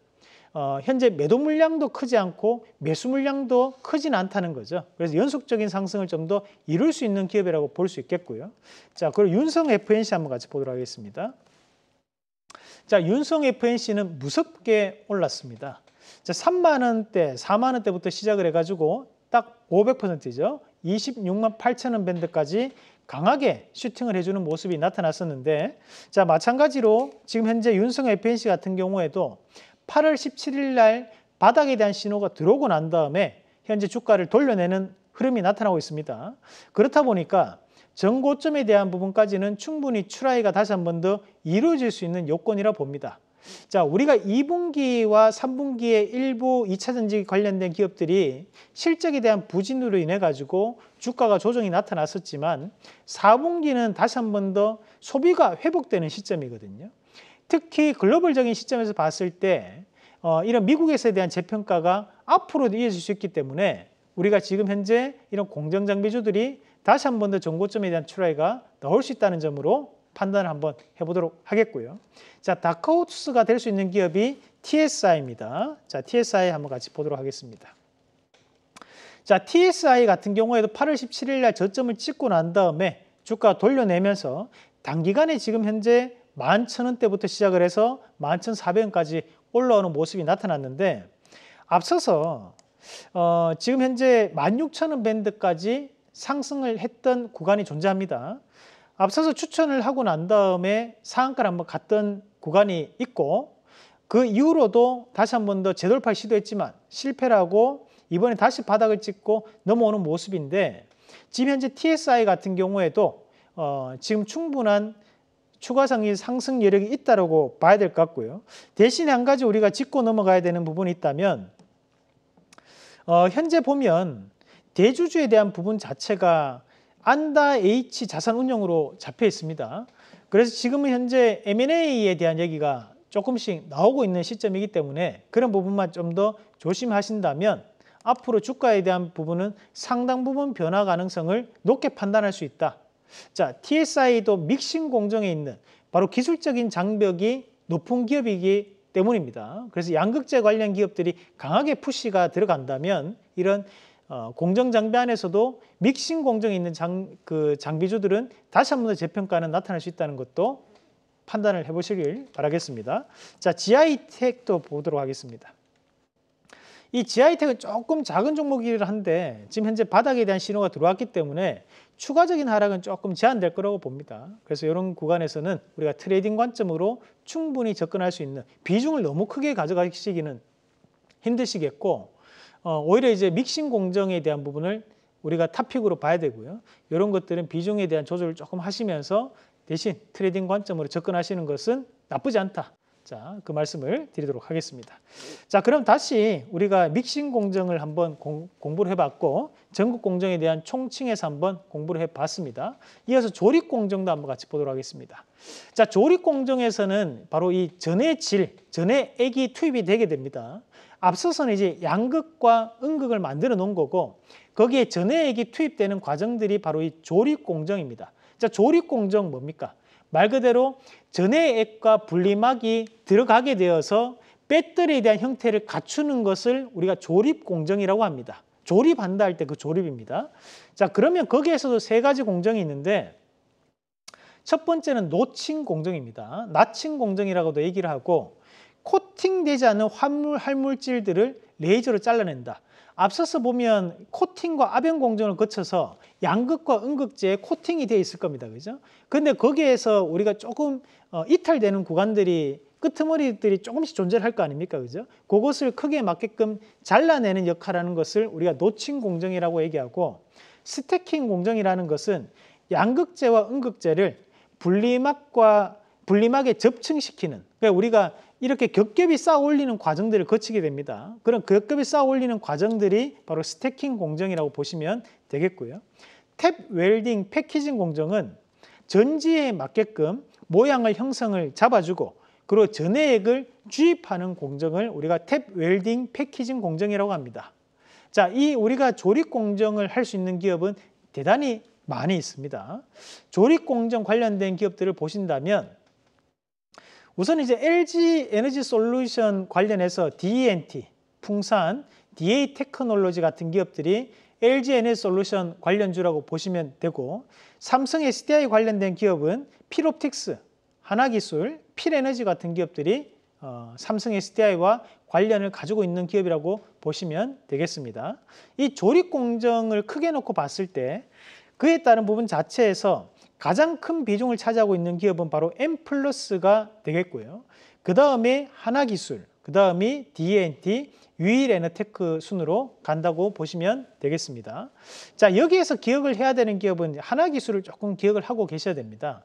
Speaker 2: 어, 현재 매도 물량도 크지 않고 매수 물량도 크진 않다는 거죠. 그래서 연속적인 상승을 좀 더 이룰 수 있는 기업이라고 볼 수 있겠고요. 자, 그리고 윤성 FNC 한번 같이 보도록 하겠습니다. 자, 윤성 FNC는 무섭게 올랐습니다. 자, 3만 원대, 4만 원대부터 시작을 해가지고 딱 500%죠. 26만 8천 원 밴드까지 강하게 슈팅을 해주는 모습이 나타났었는데 자 마찬가지로 지금 현재 윤성 FNC 같은 경우에도 8월 17일 날 바닥에 대한 신호가 들어오고 난 다음에 현재 주가를 돌려내는 흐름이 나타나고 있습니다. 그렇다 보니까 정고점에 대한 부분까지는 충분히 추라이가 다시 한 번 더 이루어질 수 있는 요건이라 봅니다. 자, 우리가 2분기와 3분기의 일부 2차 전지 관련된 기업들이 실적에 대한 부진으로 인해 가지고 주가가 조정이 나타났었지만 4분기는 다시 한 번 더 소비가 회복되는 시점이거든요. 특히 글로벌적인 시점에서 봤을 때 어, 이런 미국에서에 대한 재평가가 앞으로도 이어질 수 있기 때문에 우리가 지금 현재 이런 공정장비주들이 다시 한 번 더 정고점에 대한 출하가 나올 수 있다는 점으로 판단을 한번 해보도록 하겠고요. 자, 다카우투스가 될 수 있는 기업이 TSI입니다. 자, TSI 한번 같이 보도록 하겠습니다. 자, TSI 같은 경우에도 8월 17일 날 저점을 찍고 난 다음에 주가 돌려내면서 단기간에 지금 현재 11,000원대부터 시작을 해서 11,400원까지 올라오는 모습이 나타났는데 앞서서 어, 지금 현재 16,000원 밴드까지 상승을 했던 구간이 존재합니다. 앞서서 추천을 하고 난 다음에 상한가를 한번 갔던 구간이 있고 그 이후로도 다시 한 번 더 재돌파 시도했지만 실패라고 이번에 다시 바닥을 찍고 넘어오는 모습인데 지금 현재 TSI 같은 경우에도 어, 지금 충분한 추가상일 상승 여력이 있다고 봐야 될 것 같고요. 대신에 한 가지 우리가 짚고 넘어가야 되는 부분이 있다면 어, 현재 보면 대주주에 대한 부분 자체가 안다 H 자산 운용으로 잡혀 있습니다. 그래서 지금은 현재 M&A에 대한 얘기가 조금씩 나오고 있는 시점이기 때문에 그런 부분만 좀 더 조심하신다면 앞으로 주가에 대한 부분은 상당 부분 변화 가능성을 높게 판단할 수 있다. 자, TSI도 믹싱 공정에 있는 바로 기술적인 장벽이 높은 기업이기 때문입니다. 그래서 양극재 관련 기업들이 강하게 푸시가 들어간다면 이런 어, 공정 장비 안에서도 믹싱 공정이 있는 장, 그 장비주들은 다시 한번 재평가는 나타날 수 있다는 것도 판단을 해보시길 바라겠습니다. 자, GI 텍도 보도록 하겠습니다. 이 GI 텍은 조금 작은 종목이긴 한데 지금 현재 바닥에 대한 신호가 들어왔기 때문에 추가적인 하락은 조금 제한될 거라고 봅니다. 그래서 이런 구간에서는 우리가 트레이딩 관점으로 충분히 접근할 수 있는 비중을 너무 크게 가져가시기는 힘드시겠고 어, 오히려 이제 믹싱 공정에 대한 부분을 우리가 탑픽으로 봐야 되고요. 이런 것들은 비중에 대한 조절을 조금 하시면서 대신 트레이딩 관점으로 접근하시는 것은 나쁘지 않다. 자, 그 말씀을 드리도록 하겠습니다. 자, 그럼 다시 우리가 믹싱 공정을 한번 공, 부를 해봤고 전국 공정에 대한 총칭에서 한번 공부를 해봤습니다. 이어서 조립 공정도 한번 같이 보도록 하겠습니다. 자, 조립 공정에서는 바로 이 전의 질, 전의 액이 투입이 되게 됩니다. 앞서서는 이제 양극과 음극을 만들어 놓은 거고 거기에 전해액이 투입되는 과정들이 바로 이 조립 공정입니다. 자, 조립 공정 뭡니까? 말 그대로 전해액과 분리막이 들어가게 되어서 배터리에 대한 형태를 갖추는 것을 우리가 조립 공정이라고 합니다. 조립한다 할 때 그 조립입니다. 자, 그러면 거기에서도 세 가지 공정이 있는데 첫 번째는 노칭 공정입니다. 나칭 공정이라고도 얘기를 하고 코팅되지 않은 환물, 활물질들을 레이저로 잘라낸다. 앞서서 보면 코팅과 압연 공정을 거쳐서 양극과 음극재에 코팅이 되어 있을 겁니다. 그죠? 근데 거기에서 우리가 조금 어, 이탈되는 구간들이 끄트머리들이 조금씩 존재할 거 아닙니까? 그죠? 그것을 크게 맞게끔 잘라내는 역할하는 것을 우리가 노칭 공정이라고 얘기하고 스태킹 공정이라는 것은 양극재와 음극재를 분리막과 분리막에 접층시키는 그러니까 우리가 이렇게 겹겹이 쌓아 올리는 과정들을 거치게 됩니다. 그런 겹겹이 쌓아 올리는 과정들이 바로 스태킹 공정이라고 보시면 되겠고요. 탭 웰딩 패키징 공정은 전지에 맞게끔 모양을 형성을 잡아주고 그리고 전해액을 주입하는 공정을 우리가 탭 웰딩 패키징 공정이라고 합니다. 자, 이 우리가 조립 공정을 할 수 있는 기업은 대단히 많이 있습니다. 조립 공정 관련된 기업들을 보신다면 우선 이제 LG 에너지 솔루션 관련해서 d e n t 풍산, DA 테크놀로지 같은 기업들이 LG 에너지 솔루션 관련주라고 보시면 되고 삼성 SDI 관련된 기업은 필옵틱스, 하나기술, 필에너지 같은 기업들이 어, 삼성 SDI와 관련을 가지고 있는 기업이라고 보시면 되겠습니다. 이 조립 공정을 크게 놓고 봤을 때 그에 따른 부분 자체에서 가장 큰 비중을 차지하고 있는 기업은 바로 M 플러스가 되겠고요. 그 다음에 하나기술, 그 다음이 D&T, 유일 에너테크 순으로 간다고 보시면 되겠습니다. 자, 여기에서 기억을 해야 되는 기업은 하나기술을 조금 기억을 하고 계셔야 됩니다.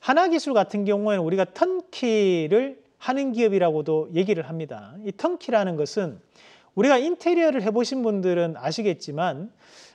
Speaker 2: 하나기술 같은 경우에는 우리가 턴키를 하는 기업이라고도 얘기를 합니다. 이 턴키라는 것은 우리가 인테리어를 해보신 분들은 아시겠지만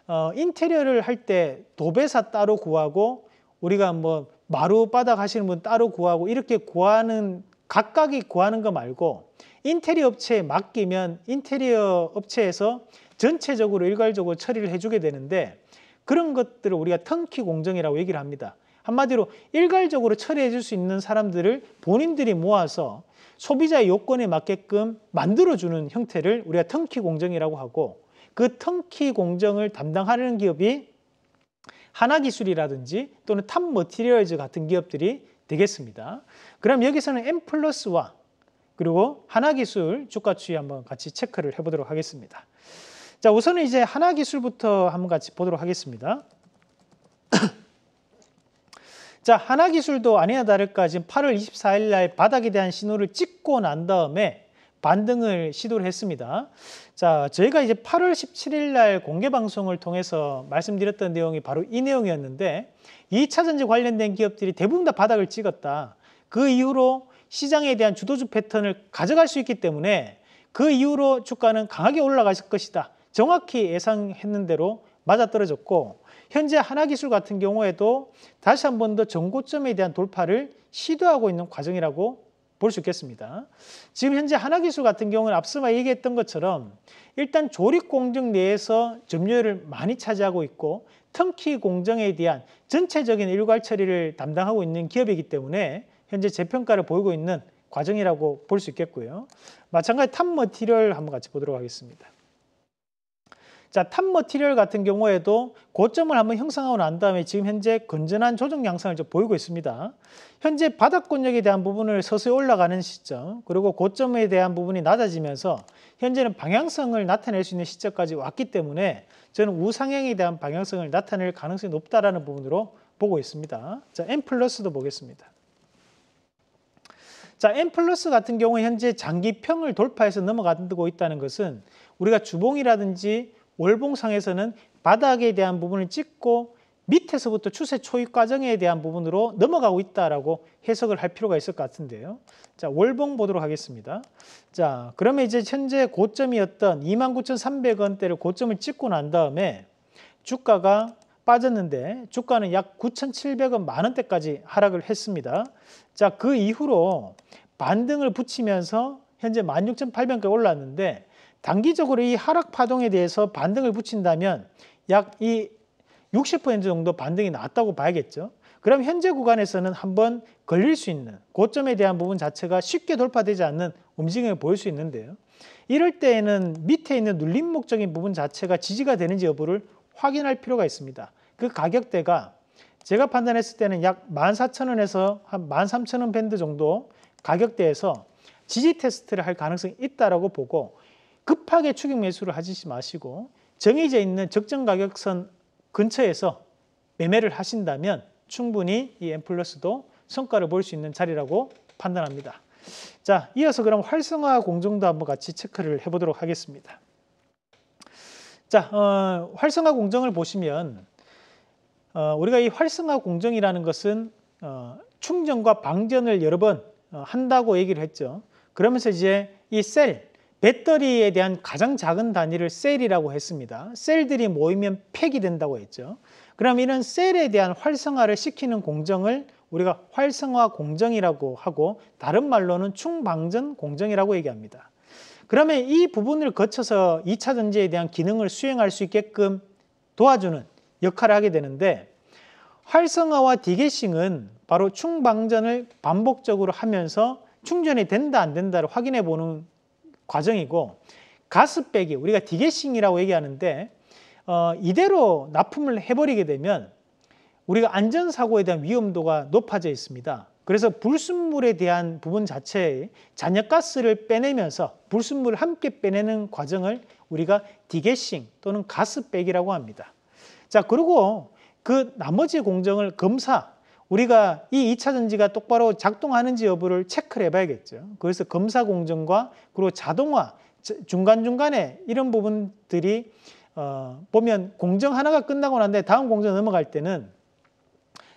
Speaker 2: 어, 인테리어를 할 때 도배사 따로 구하고 우리가 뭐 마루바닥 하시는 분 따로 구하고 이렇게 구하는 각각이 구하는 거 말고 인테리어 업체에 맡기면 인테리어 업체에서 전체적으로 일괄적으로 처리를 해주게 되는데 그런 것들을 우리가 턴키 공정이라고 얘기를 합니다. 한마디로 일괄적으로 처리해 줄 수 있는 사람들을 본인들이 모아서 소비자의 요건에 맞게끔 만들어주는 형태를 우리가 턴키 공정이라고 하고 그 턴키 공정을 담당하는 기업이 하나기술이라든지 또는 탑 머티리얼즈 같은 기업들이 되겠습니다. 그럼 여기서는 M 플러스와 그리고 하나기술 주가 추이 한번 같이 체크를 해보도록 하겠습니다. 자 우선은 이제 하나기술부터 한번 같이 보도록 하겠습니다. 자 하나기술도 아니나 다를까 지금 8월 24일 날 바닥에 대한 신호를 찍고 난 다음에 반등을 시도를 했습니다. 자, 저희가 이제 8월 17일 날 공개 방송을 통해서 말씀드렸던 내용이 바로 이 내용이었는데 2차전지 관련된 기업들이 대부분 다 바닥을 찍었다. 그 이후로 시장에 대한 주도주 패턴을 가져갈 수 있기 때문에 그 이후로 주가는 강하게 올라가실 것이다. 정확히 예상했는 대로 맞아떨어졌고 현재 하나기술 같은 경우에도 다시 한 번 더정고점에 대한 돌파를 시도하고 있는 과정이라고 볼수 있겠습니다. 지금 현재 하나기술 같은 경우는 앞서 얘기했던 것처럼 일단 조립 공정 내에서 점유율을 많이 차지하고 있고 턴키 공정에 대한 전체적인 일괄 처리를 담당하고 있는 기업이기 때문에 현재 재평가를 보이고 있는 과정이라고 볼 수 있겠고요. 마찬가지 탑 머티리얼 한번 같이 보도록 하겠습니다. 자, 탑 머티리얼 같은 경우에도 고점을 한번 형성하고 난 다음에 지금 현재 건전한 조정 양상을 좀 보이고 있습니다. 현재 바닥권역에 대한 부분을 서서히 올라가는 시점 그리고 고점에 대한 부분이 낮아지면서 현재는 방향성을 나타낼 수 있는 시점까지 왔기 때문에 저는 우상향에 대한 방향성을 나타낼 가능성이 높다라는 부분으로 보고 있습니다. 자, M 플러스도 보겠습니다. 자, M 플러스 같은 경우 현재 장기평을 돌파해서 넘어가고 있다는 것은 우리가 주봉이라든지 월봉상에서는 바닥에 대한 부분을 찍고 밑에서부터 추세 초입 과정에 대한 부분으로 넘어가고 있다라고 해석을 할 필요가 있을 것 같은데요. 자, 월봉 보도록 하겠습니다. 자, 그러면 이제 현재 고점이었던 29,300원대를 고점을 찍고 난 다음에 주가가 빠졌는데 주가는 약 9,700원 만 원대까지 하락을 했습니다. 자, 그 이후로 반등을 붙이면서 현재 16,800원까지 올랐는데 단기적으로 이 하락 파동에 대해서 반등을 붙인다면 약이 60% 정도 반등이 나왔다고 봐야겠죠. 그럼 현재 구간에서는 한번 걸릴 수 있는 고점에 대한 부분 자체가 쉽게 돌파되지 않는 움직임을 보일 수 있는데요. 이럴 때에는 밑에 있는 눌림목적인 부분 자체가 지지가 되는지 여부를 확인할 필요가 있습니다. 그 가격대가 제가 판단했을 때는 약 14,000원에서 한 13,000원 밴드 정도 가격대에서 지지 테스트를 할 가능성이 있다고 보고 급하게 추격 매수를 하지 마시고 정해져 있는 적정 가격선 근처에서 매매를 하신다면 충분히 이 M 플러스도 성과를 볼 수 있는 자리라고 판단합니다. 자, 이어서 그럼 활성화 공정도 한번 같이 체크를 해보도록 하겠습니다. 자, 어, 활성화 공정을 보시면 어, 우리가 이 활성화 공정이라는 것은 어, 충전과 방전을 여러 번 어, 한다고 얘기를 했죠. 그러면서 이제 이 셀, 배터리에 대한 가장 작은 단위를 셀이라고 했습니다. 셀들이 모이면 팩이 된다고 했죠. 그럼 이런 셀에 대한 활성화를 시키는 공정을 우리가 활성화 공정이라고 하고 다른 말로는 충방전 공정이라고 얘기합니다. 그러면 이 부분을 거쳐서 2차 전지에 대한 기능을 수행할 수 있게끔 도와주는 역할을 하게 되는데 활성화와 디게싱은 바로 충방전을 반복적으로 하면서 충전이 된다 안 된다를 확인해 보는 과정이고 가스백이 우리가 디게싱이라고 얘기하는데 어, 이대로 납품을 해버리게 되면 우리가 안전사고에 대한 위험도가 높아져 있습니다. 그래서 불순물에 대한 부분 자체의 잔여가스를 빼내면서 불순물을 함께 빼내는 과정을 우리가 디게싱 또는 가스백이라고 합니다. 자, 그리고 그 나머지 공정을 검사, 우리가 이 2차 전지가 똑바로 작동하는지 여부를 체크를 해봐야겠죠. 그래서 검사 공정과 그리고 자동화 중간중간에 이런 부분들이 어, 보면 공정 하나가 끝나고 난데 다음 공정 넘어갈 때는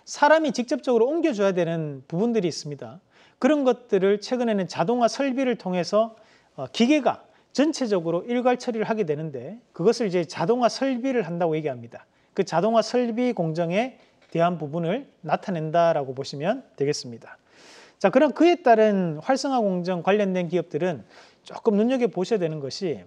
Speaker 2: 사람이 직접적으로 옮겨줘야 되는 부분들이 있습니다. 그런 것들을 최근에는 자동화 설비를 통해서 어, 기계가 전체적으로 일괄 처리를 하게 되는데 그것을 이제 자동화 설비를 한다고 얘기합니다. 그 자동화 설비 공정에 대한 부분을 나타낸다라고 보시면 되겠습니다. 자, 그럼 그에 따른 활성화 공정 관련된 기업들은 조금 눈여겨 보셔야 되는 것이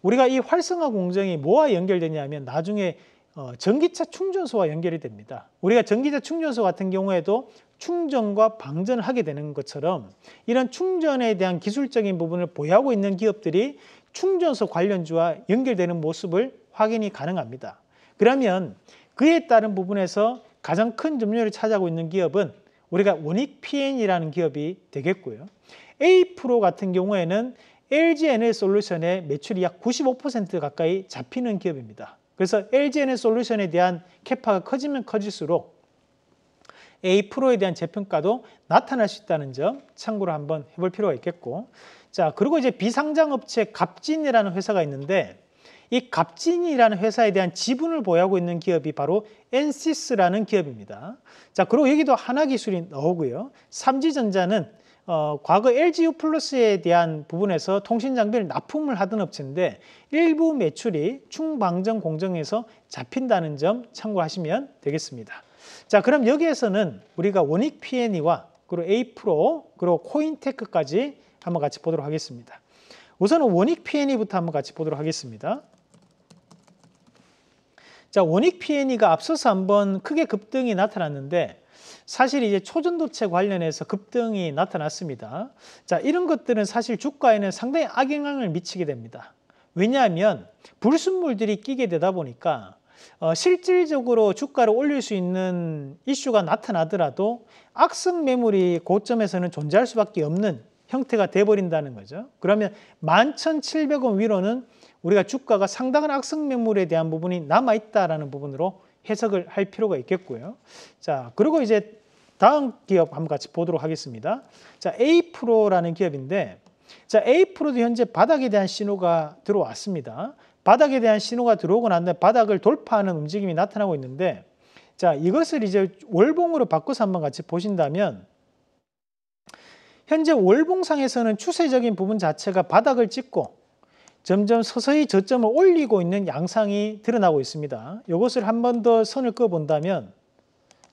Speaker 2: 우리가 이 활성화 공정이 뭐와 연결되냐면 나중에 어, 전기차 충전소와 연결이 됩니다. 우리가 전기차 충전소 같은 경우에도 충전과 방전을 하게 되는 것처럼 이런 충전에 대한 기술적인 부분을 보유하고 있는 기업들이 충전소 관련주와 연결되는 모습을 확인이 가능합니다. 그러면 그에 따른 부분에서 가장 큰 점유율을 차지하고 있는 기업은 우리가 원익 PN이라는 기업이 되겠고요. A프로 같은 경우에는 LGNL 솔루션의 매출이 약 95% 가까이 잡히는 기업입니다. 그래서 LGNL 솔루션에 대한 캐파가 커지면 커질수록 A 프로에 대한 재평가도 나타날 수 있다는 점 참고로 한번 해볼 필요가 있겠고 자 그리고 이제 비상장 업체 갑진이라는 회사가 있는데 이 갑진이라는 회사에 대한 지분을 보유하고 있는 기업이 바로 엔시스라는 기업입니다. 자, 그리고 여기도 하나 기술이 나오고요. 삼지전자는 어, 과거 LGU 플러스에 대한 부분에서 통신 장비를 납품을 하던 업체인데 일부 매출이 충방정 공정에서 잡힌다는 점 참고하시면 되겠습니다. 자, 그럼 여기에서는 우리가 원익 P&E와 그리고 A프로 그리고 코인테크까지 한번 같이 보도록 하겠습니다. 우선은 원익 P&E부터 한번 같이 보도록 하겠습니다. 자, 원익 P&E가 앞서서 한번 크게 급등이 나타났는데 사실 이제 초전도체 관련해서 급등이 나타났습니다. 자, 이런 것들은 사실 주가에는 상당히 악영향을 미치게 됩니다. 왜냐하면 불순물들이 끼게 되다 보니까 어, 실질적으로 주가를 올릴 수 있는 이슈가 나타나더라도 악성 매물이 고점에서는 존재할 수밖에 없는 형태가 돼버린다는 거죠. 그러면 11,700원 위로는 우리가 주가가 상당한 악성 매물에 대한 부분이 남아 있다라는 부분으로 해석을 할 필요가 있겠고요. 자, 그리고 이제 다음 기업 한번 같이 보도록 하겠습니다. 자, A프로라는 기업인데 자, A프로도 현재 바닥에 대한 신호가 들어왔습니다. 바닥에 대한 신호가 들어오고 난 다음에 바닥을 돌파하는 움직임이 나타나고 있는데 자, 이것을 이제 월봉으로 바꿔서 한번 같이 보신다면 현재 월봉상에서는 추세적인 부분 자체가 바닥을 찍고 점점 서서히 저점을 올리고 있는 양상이 드러나고 있습니다. 이것을 한 번 더 선을 그어본다면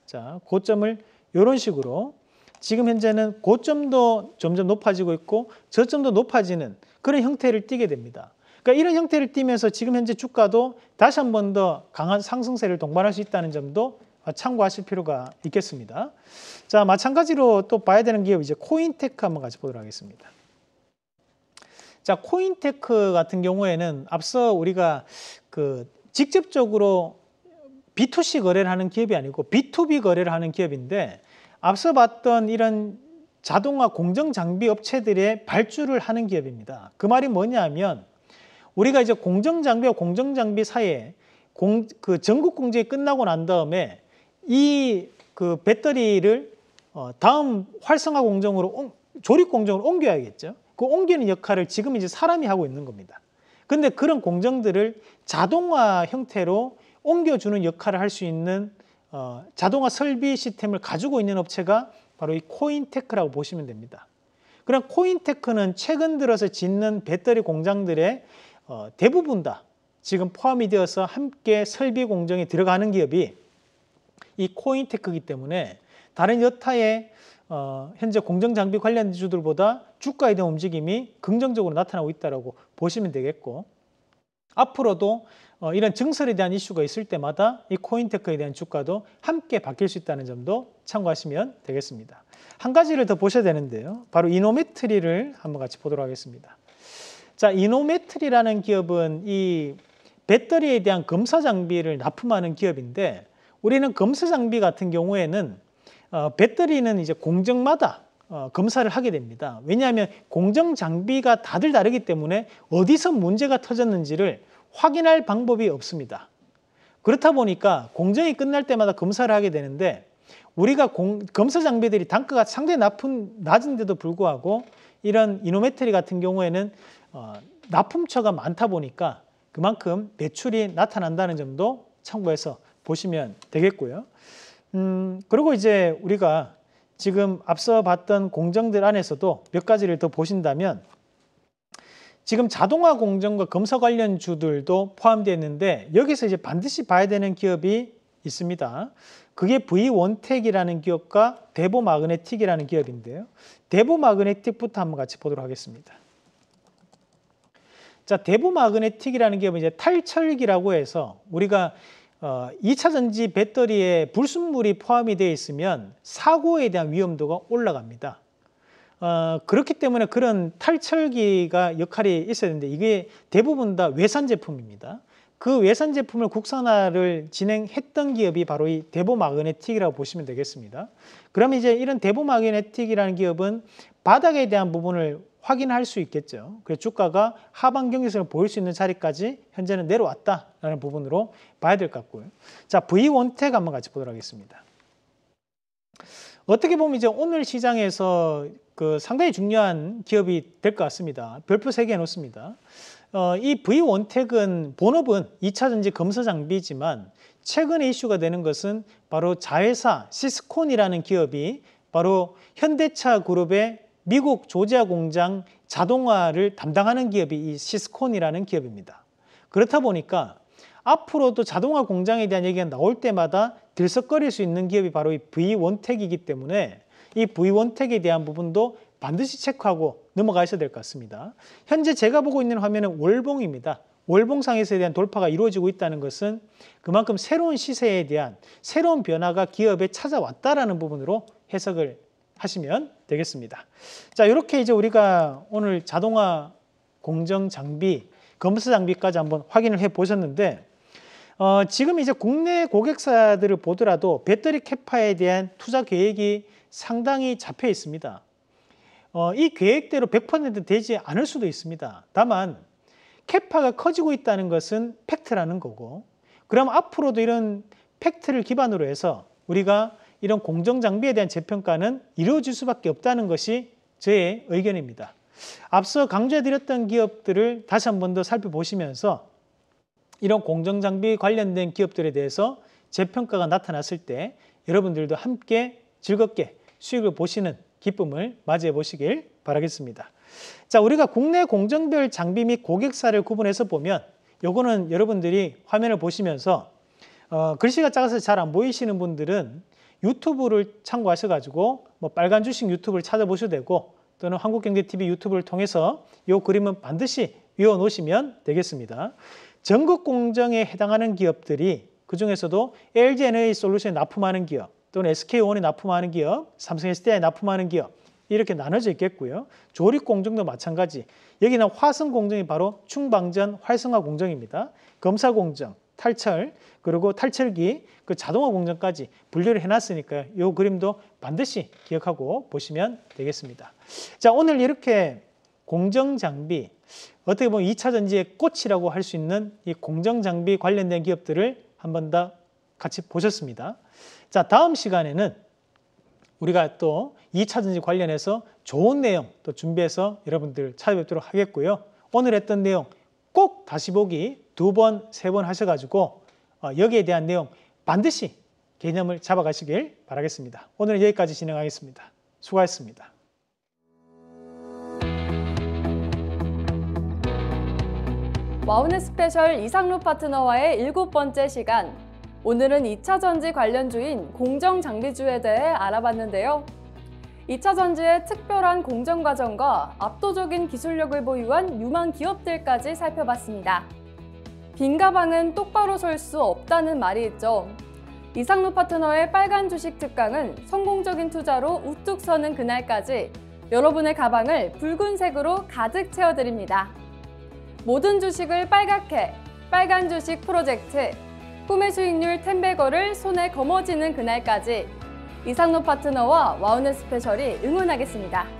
Speaker 2: 자 고점을 이런 식으로 지금 현재는 고점도 점점 높아지고 있고 저점도 높아지는 그런 형태를 띠게 됩니다. 그러니까 이런 형태를 띠면서 지금 현재 주가도 다시 한 번 더 강한 상승세를 동반할 수 있다는 점도 참고하실 필요가 있겠습니다. 자 마찬가지로 또 봐야 되는 기업 이제 코인테크 한번 같이 보도록 하겠습니다. 자, 코인테크 같은 경우에는 앞서 우리가 그 직접적으로 B2C 거래를 하는 기업이 아니고 B2B 거래를 하는 기업인데 앞서 봤던 이런 자동화 공정 장비 업체들의 발주를 하는 기업입니다. 그 말이 뭐냐면 우리가 이제 공정 장비와 공정 장비 사이에 공, 그 전국 공제 끝나고 난 다음에 이 그 배터리를 어, 다음 활성화 공정으로 조립 공정으로 옮겨야겠죠. 그 옮기는 역할을 지금 이제 사람이 하고 있는 겁니다. 근데 그런 공정들을 자동화 형태로 옮겨주는 역할을 할 수 있는 어, 자동화 설비 시스템을 가지고 있는 업체가 바로 이 코인테크라고 보시면 됩니다. 그럼 코인테크는 최근 들어서 짓는 배터리 공장들의 어, 대부분 다 지금 포함이 되어서 함께 설비 공정에 들어가는 기업이 이 코인테크이기 때문에 다른 여타의 어, 현재 공정 장비 관련 주들보다 주가에 대한 움직임이 긍정적으로 나타나고 있다라고 보시면 되겠고 앞으로도 어, 이런 증설에 대한 이슈가 있을 때마다 이 코인테크에 대한 주가도 함께 바뀔 수 있다는 점도 참고하시면 되겠습니다. 한 가지를 더 보셔야 되는데요. 바로 이노메트리를 한번 같이 보도록 하겠습니다. 자, 이노메트리라는 기업은 이 배터리에 대한 검사 장비를 납품하는 기업인데 우리는 검사 장비 같은 경우에는 어, 배터리는 이제 공정마다 어, 검사를 하게 됩니다. 왜냐하면 공정 장비가 다들 다르기 때문에 어디서 문제가 터졌는지를 확인할 방법이 없습니다. 그렇다 보니까 공정이 끝날 때마다 검사를 하게 되는데 우리가 공, 검사 장비들이 단가가 상당히 낮은, 낮은데도 불구하고 이런 이노메트리 같은 경우에는 어, 납품처가 많다 보니까 그만큼 매출이 나타난다는 점도 참고해서 보시면 되겠고요. 음, 그리고 이제 우리가 지금 앞서 봤던 공정들 안에서도 몇 가지를 더 보신다면 지금 자동화 공정과 검사 관련 주들도 포함되어 있는데 여기서 이제 반드시 봐야 되는 기업이 있습니다. 그게 V1텍이라는 기업과 대보 마그네틱이라는 기업인데요. 대보 마그네틱부터 한번 같이 보도록 하겠습니다. 자, 대보 마그네틱이라는 기업은 이제 탈철기라고 해서 우리가 2차 어, 전지 배터리에 불순물이 포함이 되어 있으면 사고에 대한 위험도가 올라갑니다. 어, 그렇기 때문에 그런 탈철기가 역할이 있어야 되는데 이게 대부분 다 외산 제품입니다. 그 외산 제품을 국산화를 진행했던 기업이 바로 이 대보마그네틱이라고 보시면 되겠습니다. 그러면 이제 이런 대보마그네틱이라는 기업은 바닥에 대한 부분을 확인할 수 있겠죠. 그래서 주가가 하반 경기성을 보일 수 있는 자리까지 현재는 내려왔다라는 부분으로 봐야 될 것 같고요. 자, v 1택 한번 같이 보도록 하겠습니다. 어떻게 보면 이제 오늘 시장에서 그 상당히 중요한 기업이 될 것 같습니다. 별표 3개 해놓습니다. 어, 이 v 1택은 본업은 2차전지 검사 장비지만 최근에 이슈가 되는 것은 바로 자회사 시스콘이라는 기업이 바로 현대차 그룹의 미국 조지아 공장 자동화를 담당하는 기업이 이 시스콘이라는 기업입니다. 그렇다 보니까 앞으로도 자동화 공장에 대한 얘기가 나올 때마다 들썩거릴 수 있는 기업이 바로 이 V1택이기 때문에 이 V1택에 대한 부분도 반드시 체크하고 넘어가셔야 될 것 같습니다. 현재 제가 보고 있는 화면은 월봉입니다. 월봉상에서에 대한 돌파가 이루어지고 있다는 것은 그만큼 새로운 시세에 대한 새로운 변화가 기업에 찾아왔다라 부분으로 해석을 하시면 되겠습니다. 자, 이렇게 이제 우리가 오늘 자동화 공정 장비, 검수 장비까지 한번 확인을 해 보셨는데 어, 지금 이제 국내 고객사들을 보더라도 배터리 캐파에 대한 투자 계획이 상당히 잡혀 있습니다. 어, 이 계획대로 100% 되지 않을 수도 있습니다. 다만 캐파가 커지고 있다는 것은 팩트라는 거고 그럼 앞으로도 이런 팩트를 기반으로 해서 우리가 이런 공정 장비에 대한 재평가는 이루어질 수밖에 없다는 것이 저의 의견입니다. 앞서 강조해드렸던 기업들을 다시 한 번 더 살펴보시면서 이런 공정 장비 관련된 기업들에 대해서 재평가가 나타났을 때 여러분들도 함께 즐겁게 수익을 보시는 기쁨을 맞이해 보시길 바라겠습니다. 자, 우리가 국내 공정별 장비 및 고객사를 구분해서 보면 요거는 여러분들이 화면을 보시면서 어, 글씨가 작아서 잘 안 보이시는 분들은 유튜브를 참고하셔가지고 뭐 빨간 주식 유튜브를 찾아보셔도 되고 또는 한국경제TV 유튜브를 통해서 이 그림은 반드시 외워놓으시면 되겠습니다. 전국 공정에 해당하는 기업들이 그중에서도 LGNA 솔루션에 납품하는 기업 또는 SK온이 납품하는 기업, 삼성SDI 납품하는 기업 이렇게 나눠져 있겠고요. 조립 공정도 마찬가지. 여기는 화성 공정이 바로 충방전 활성화 공정입니다. 검사 공정, 탈철, 그리고 탈철기, 그 자동화 공정까지 분류를 해놨으니까요. 이 그림도 반드시 기억하고 보시면 되겠습니다. 자, 오늘 이렇게 공정장비, 어떻게 보면 2차 전지의 꽃이라고 할 수 있는 이 공정장비 관련된 기업들을 한 번 더 같이 보셨습니다. 자, 다음 시간에는 우리가 또 2차 전지 관련해서 좋은 내용 또 준비해서 여러분들 찾아뵙도록 하겠고요. 오늘 했던 내용 꼭 다시 보기 두 번, 세 번 하셔가지고 어, 여기에 대한 내용 반드시 개념을 잡아가시길 바라겠습니다. 오늘은 여기까지 진행하겠습니다. 수고하셨습니다.
Speaker 3: 와우넷 스페셜 이상루 파트너와의 일곱 번째 시간 오늘은 2차 전지 관련주인 공정장비주에 대해 알아봤는데요. 2차 전지의 특별한 공정 과정과 압도적인 기술력을 보유한 유망 기업들까지 살펴봤습니다. 빈 가방은 똑바로 설 수 없다는 말이 있죠. 이상로 파트너의 빨간 주식 특강은 성공적인 투자로 우뚝 서는 그날까지 여러분의 가방을 붉은색으로 가득 채워드립니다. 모든 주식을 빨갛게 빨간 주식 프로젝트 꿈의 수익률 텐베거를 손에 거머쥐는 그날까지 이상로 파트너와 와우넷 스페셜이 응원하겠습니다.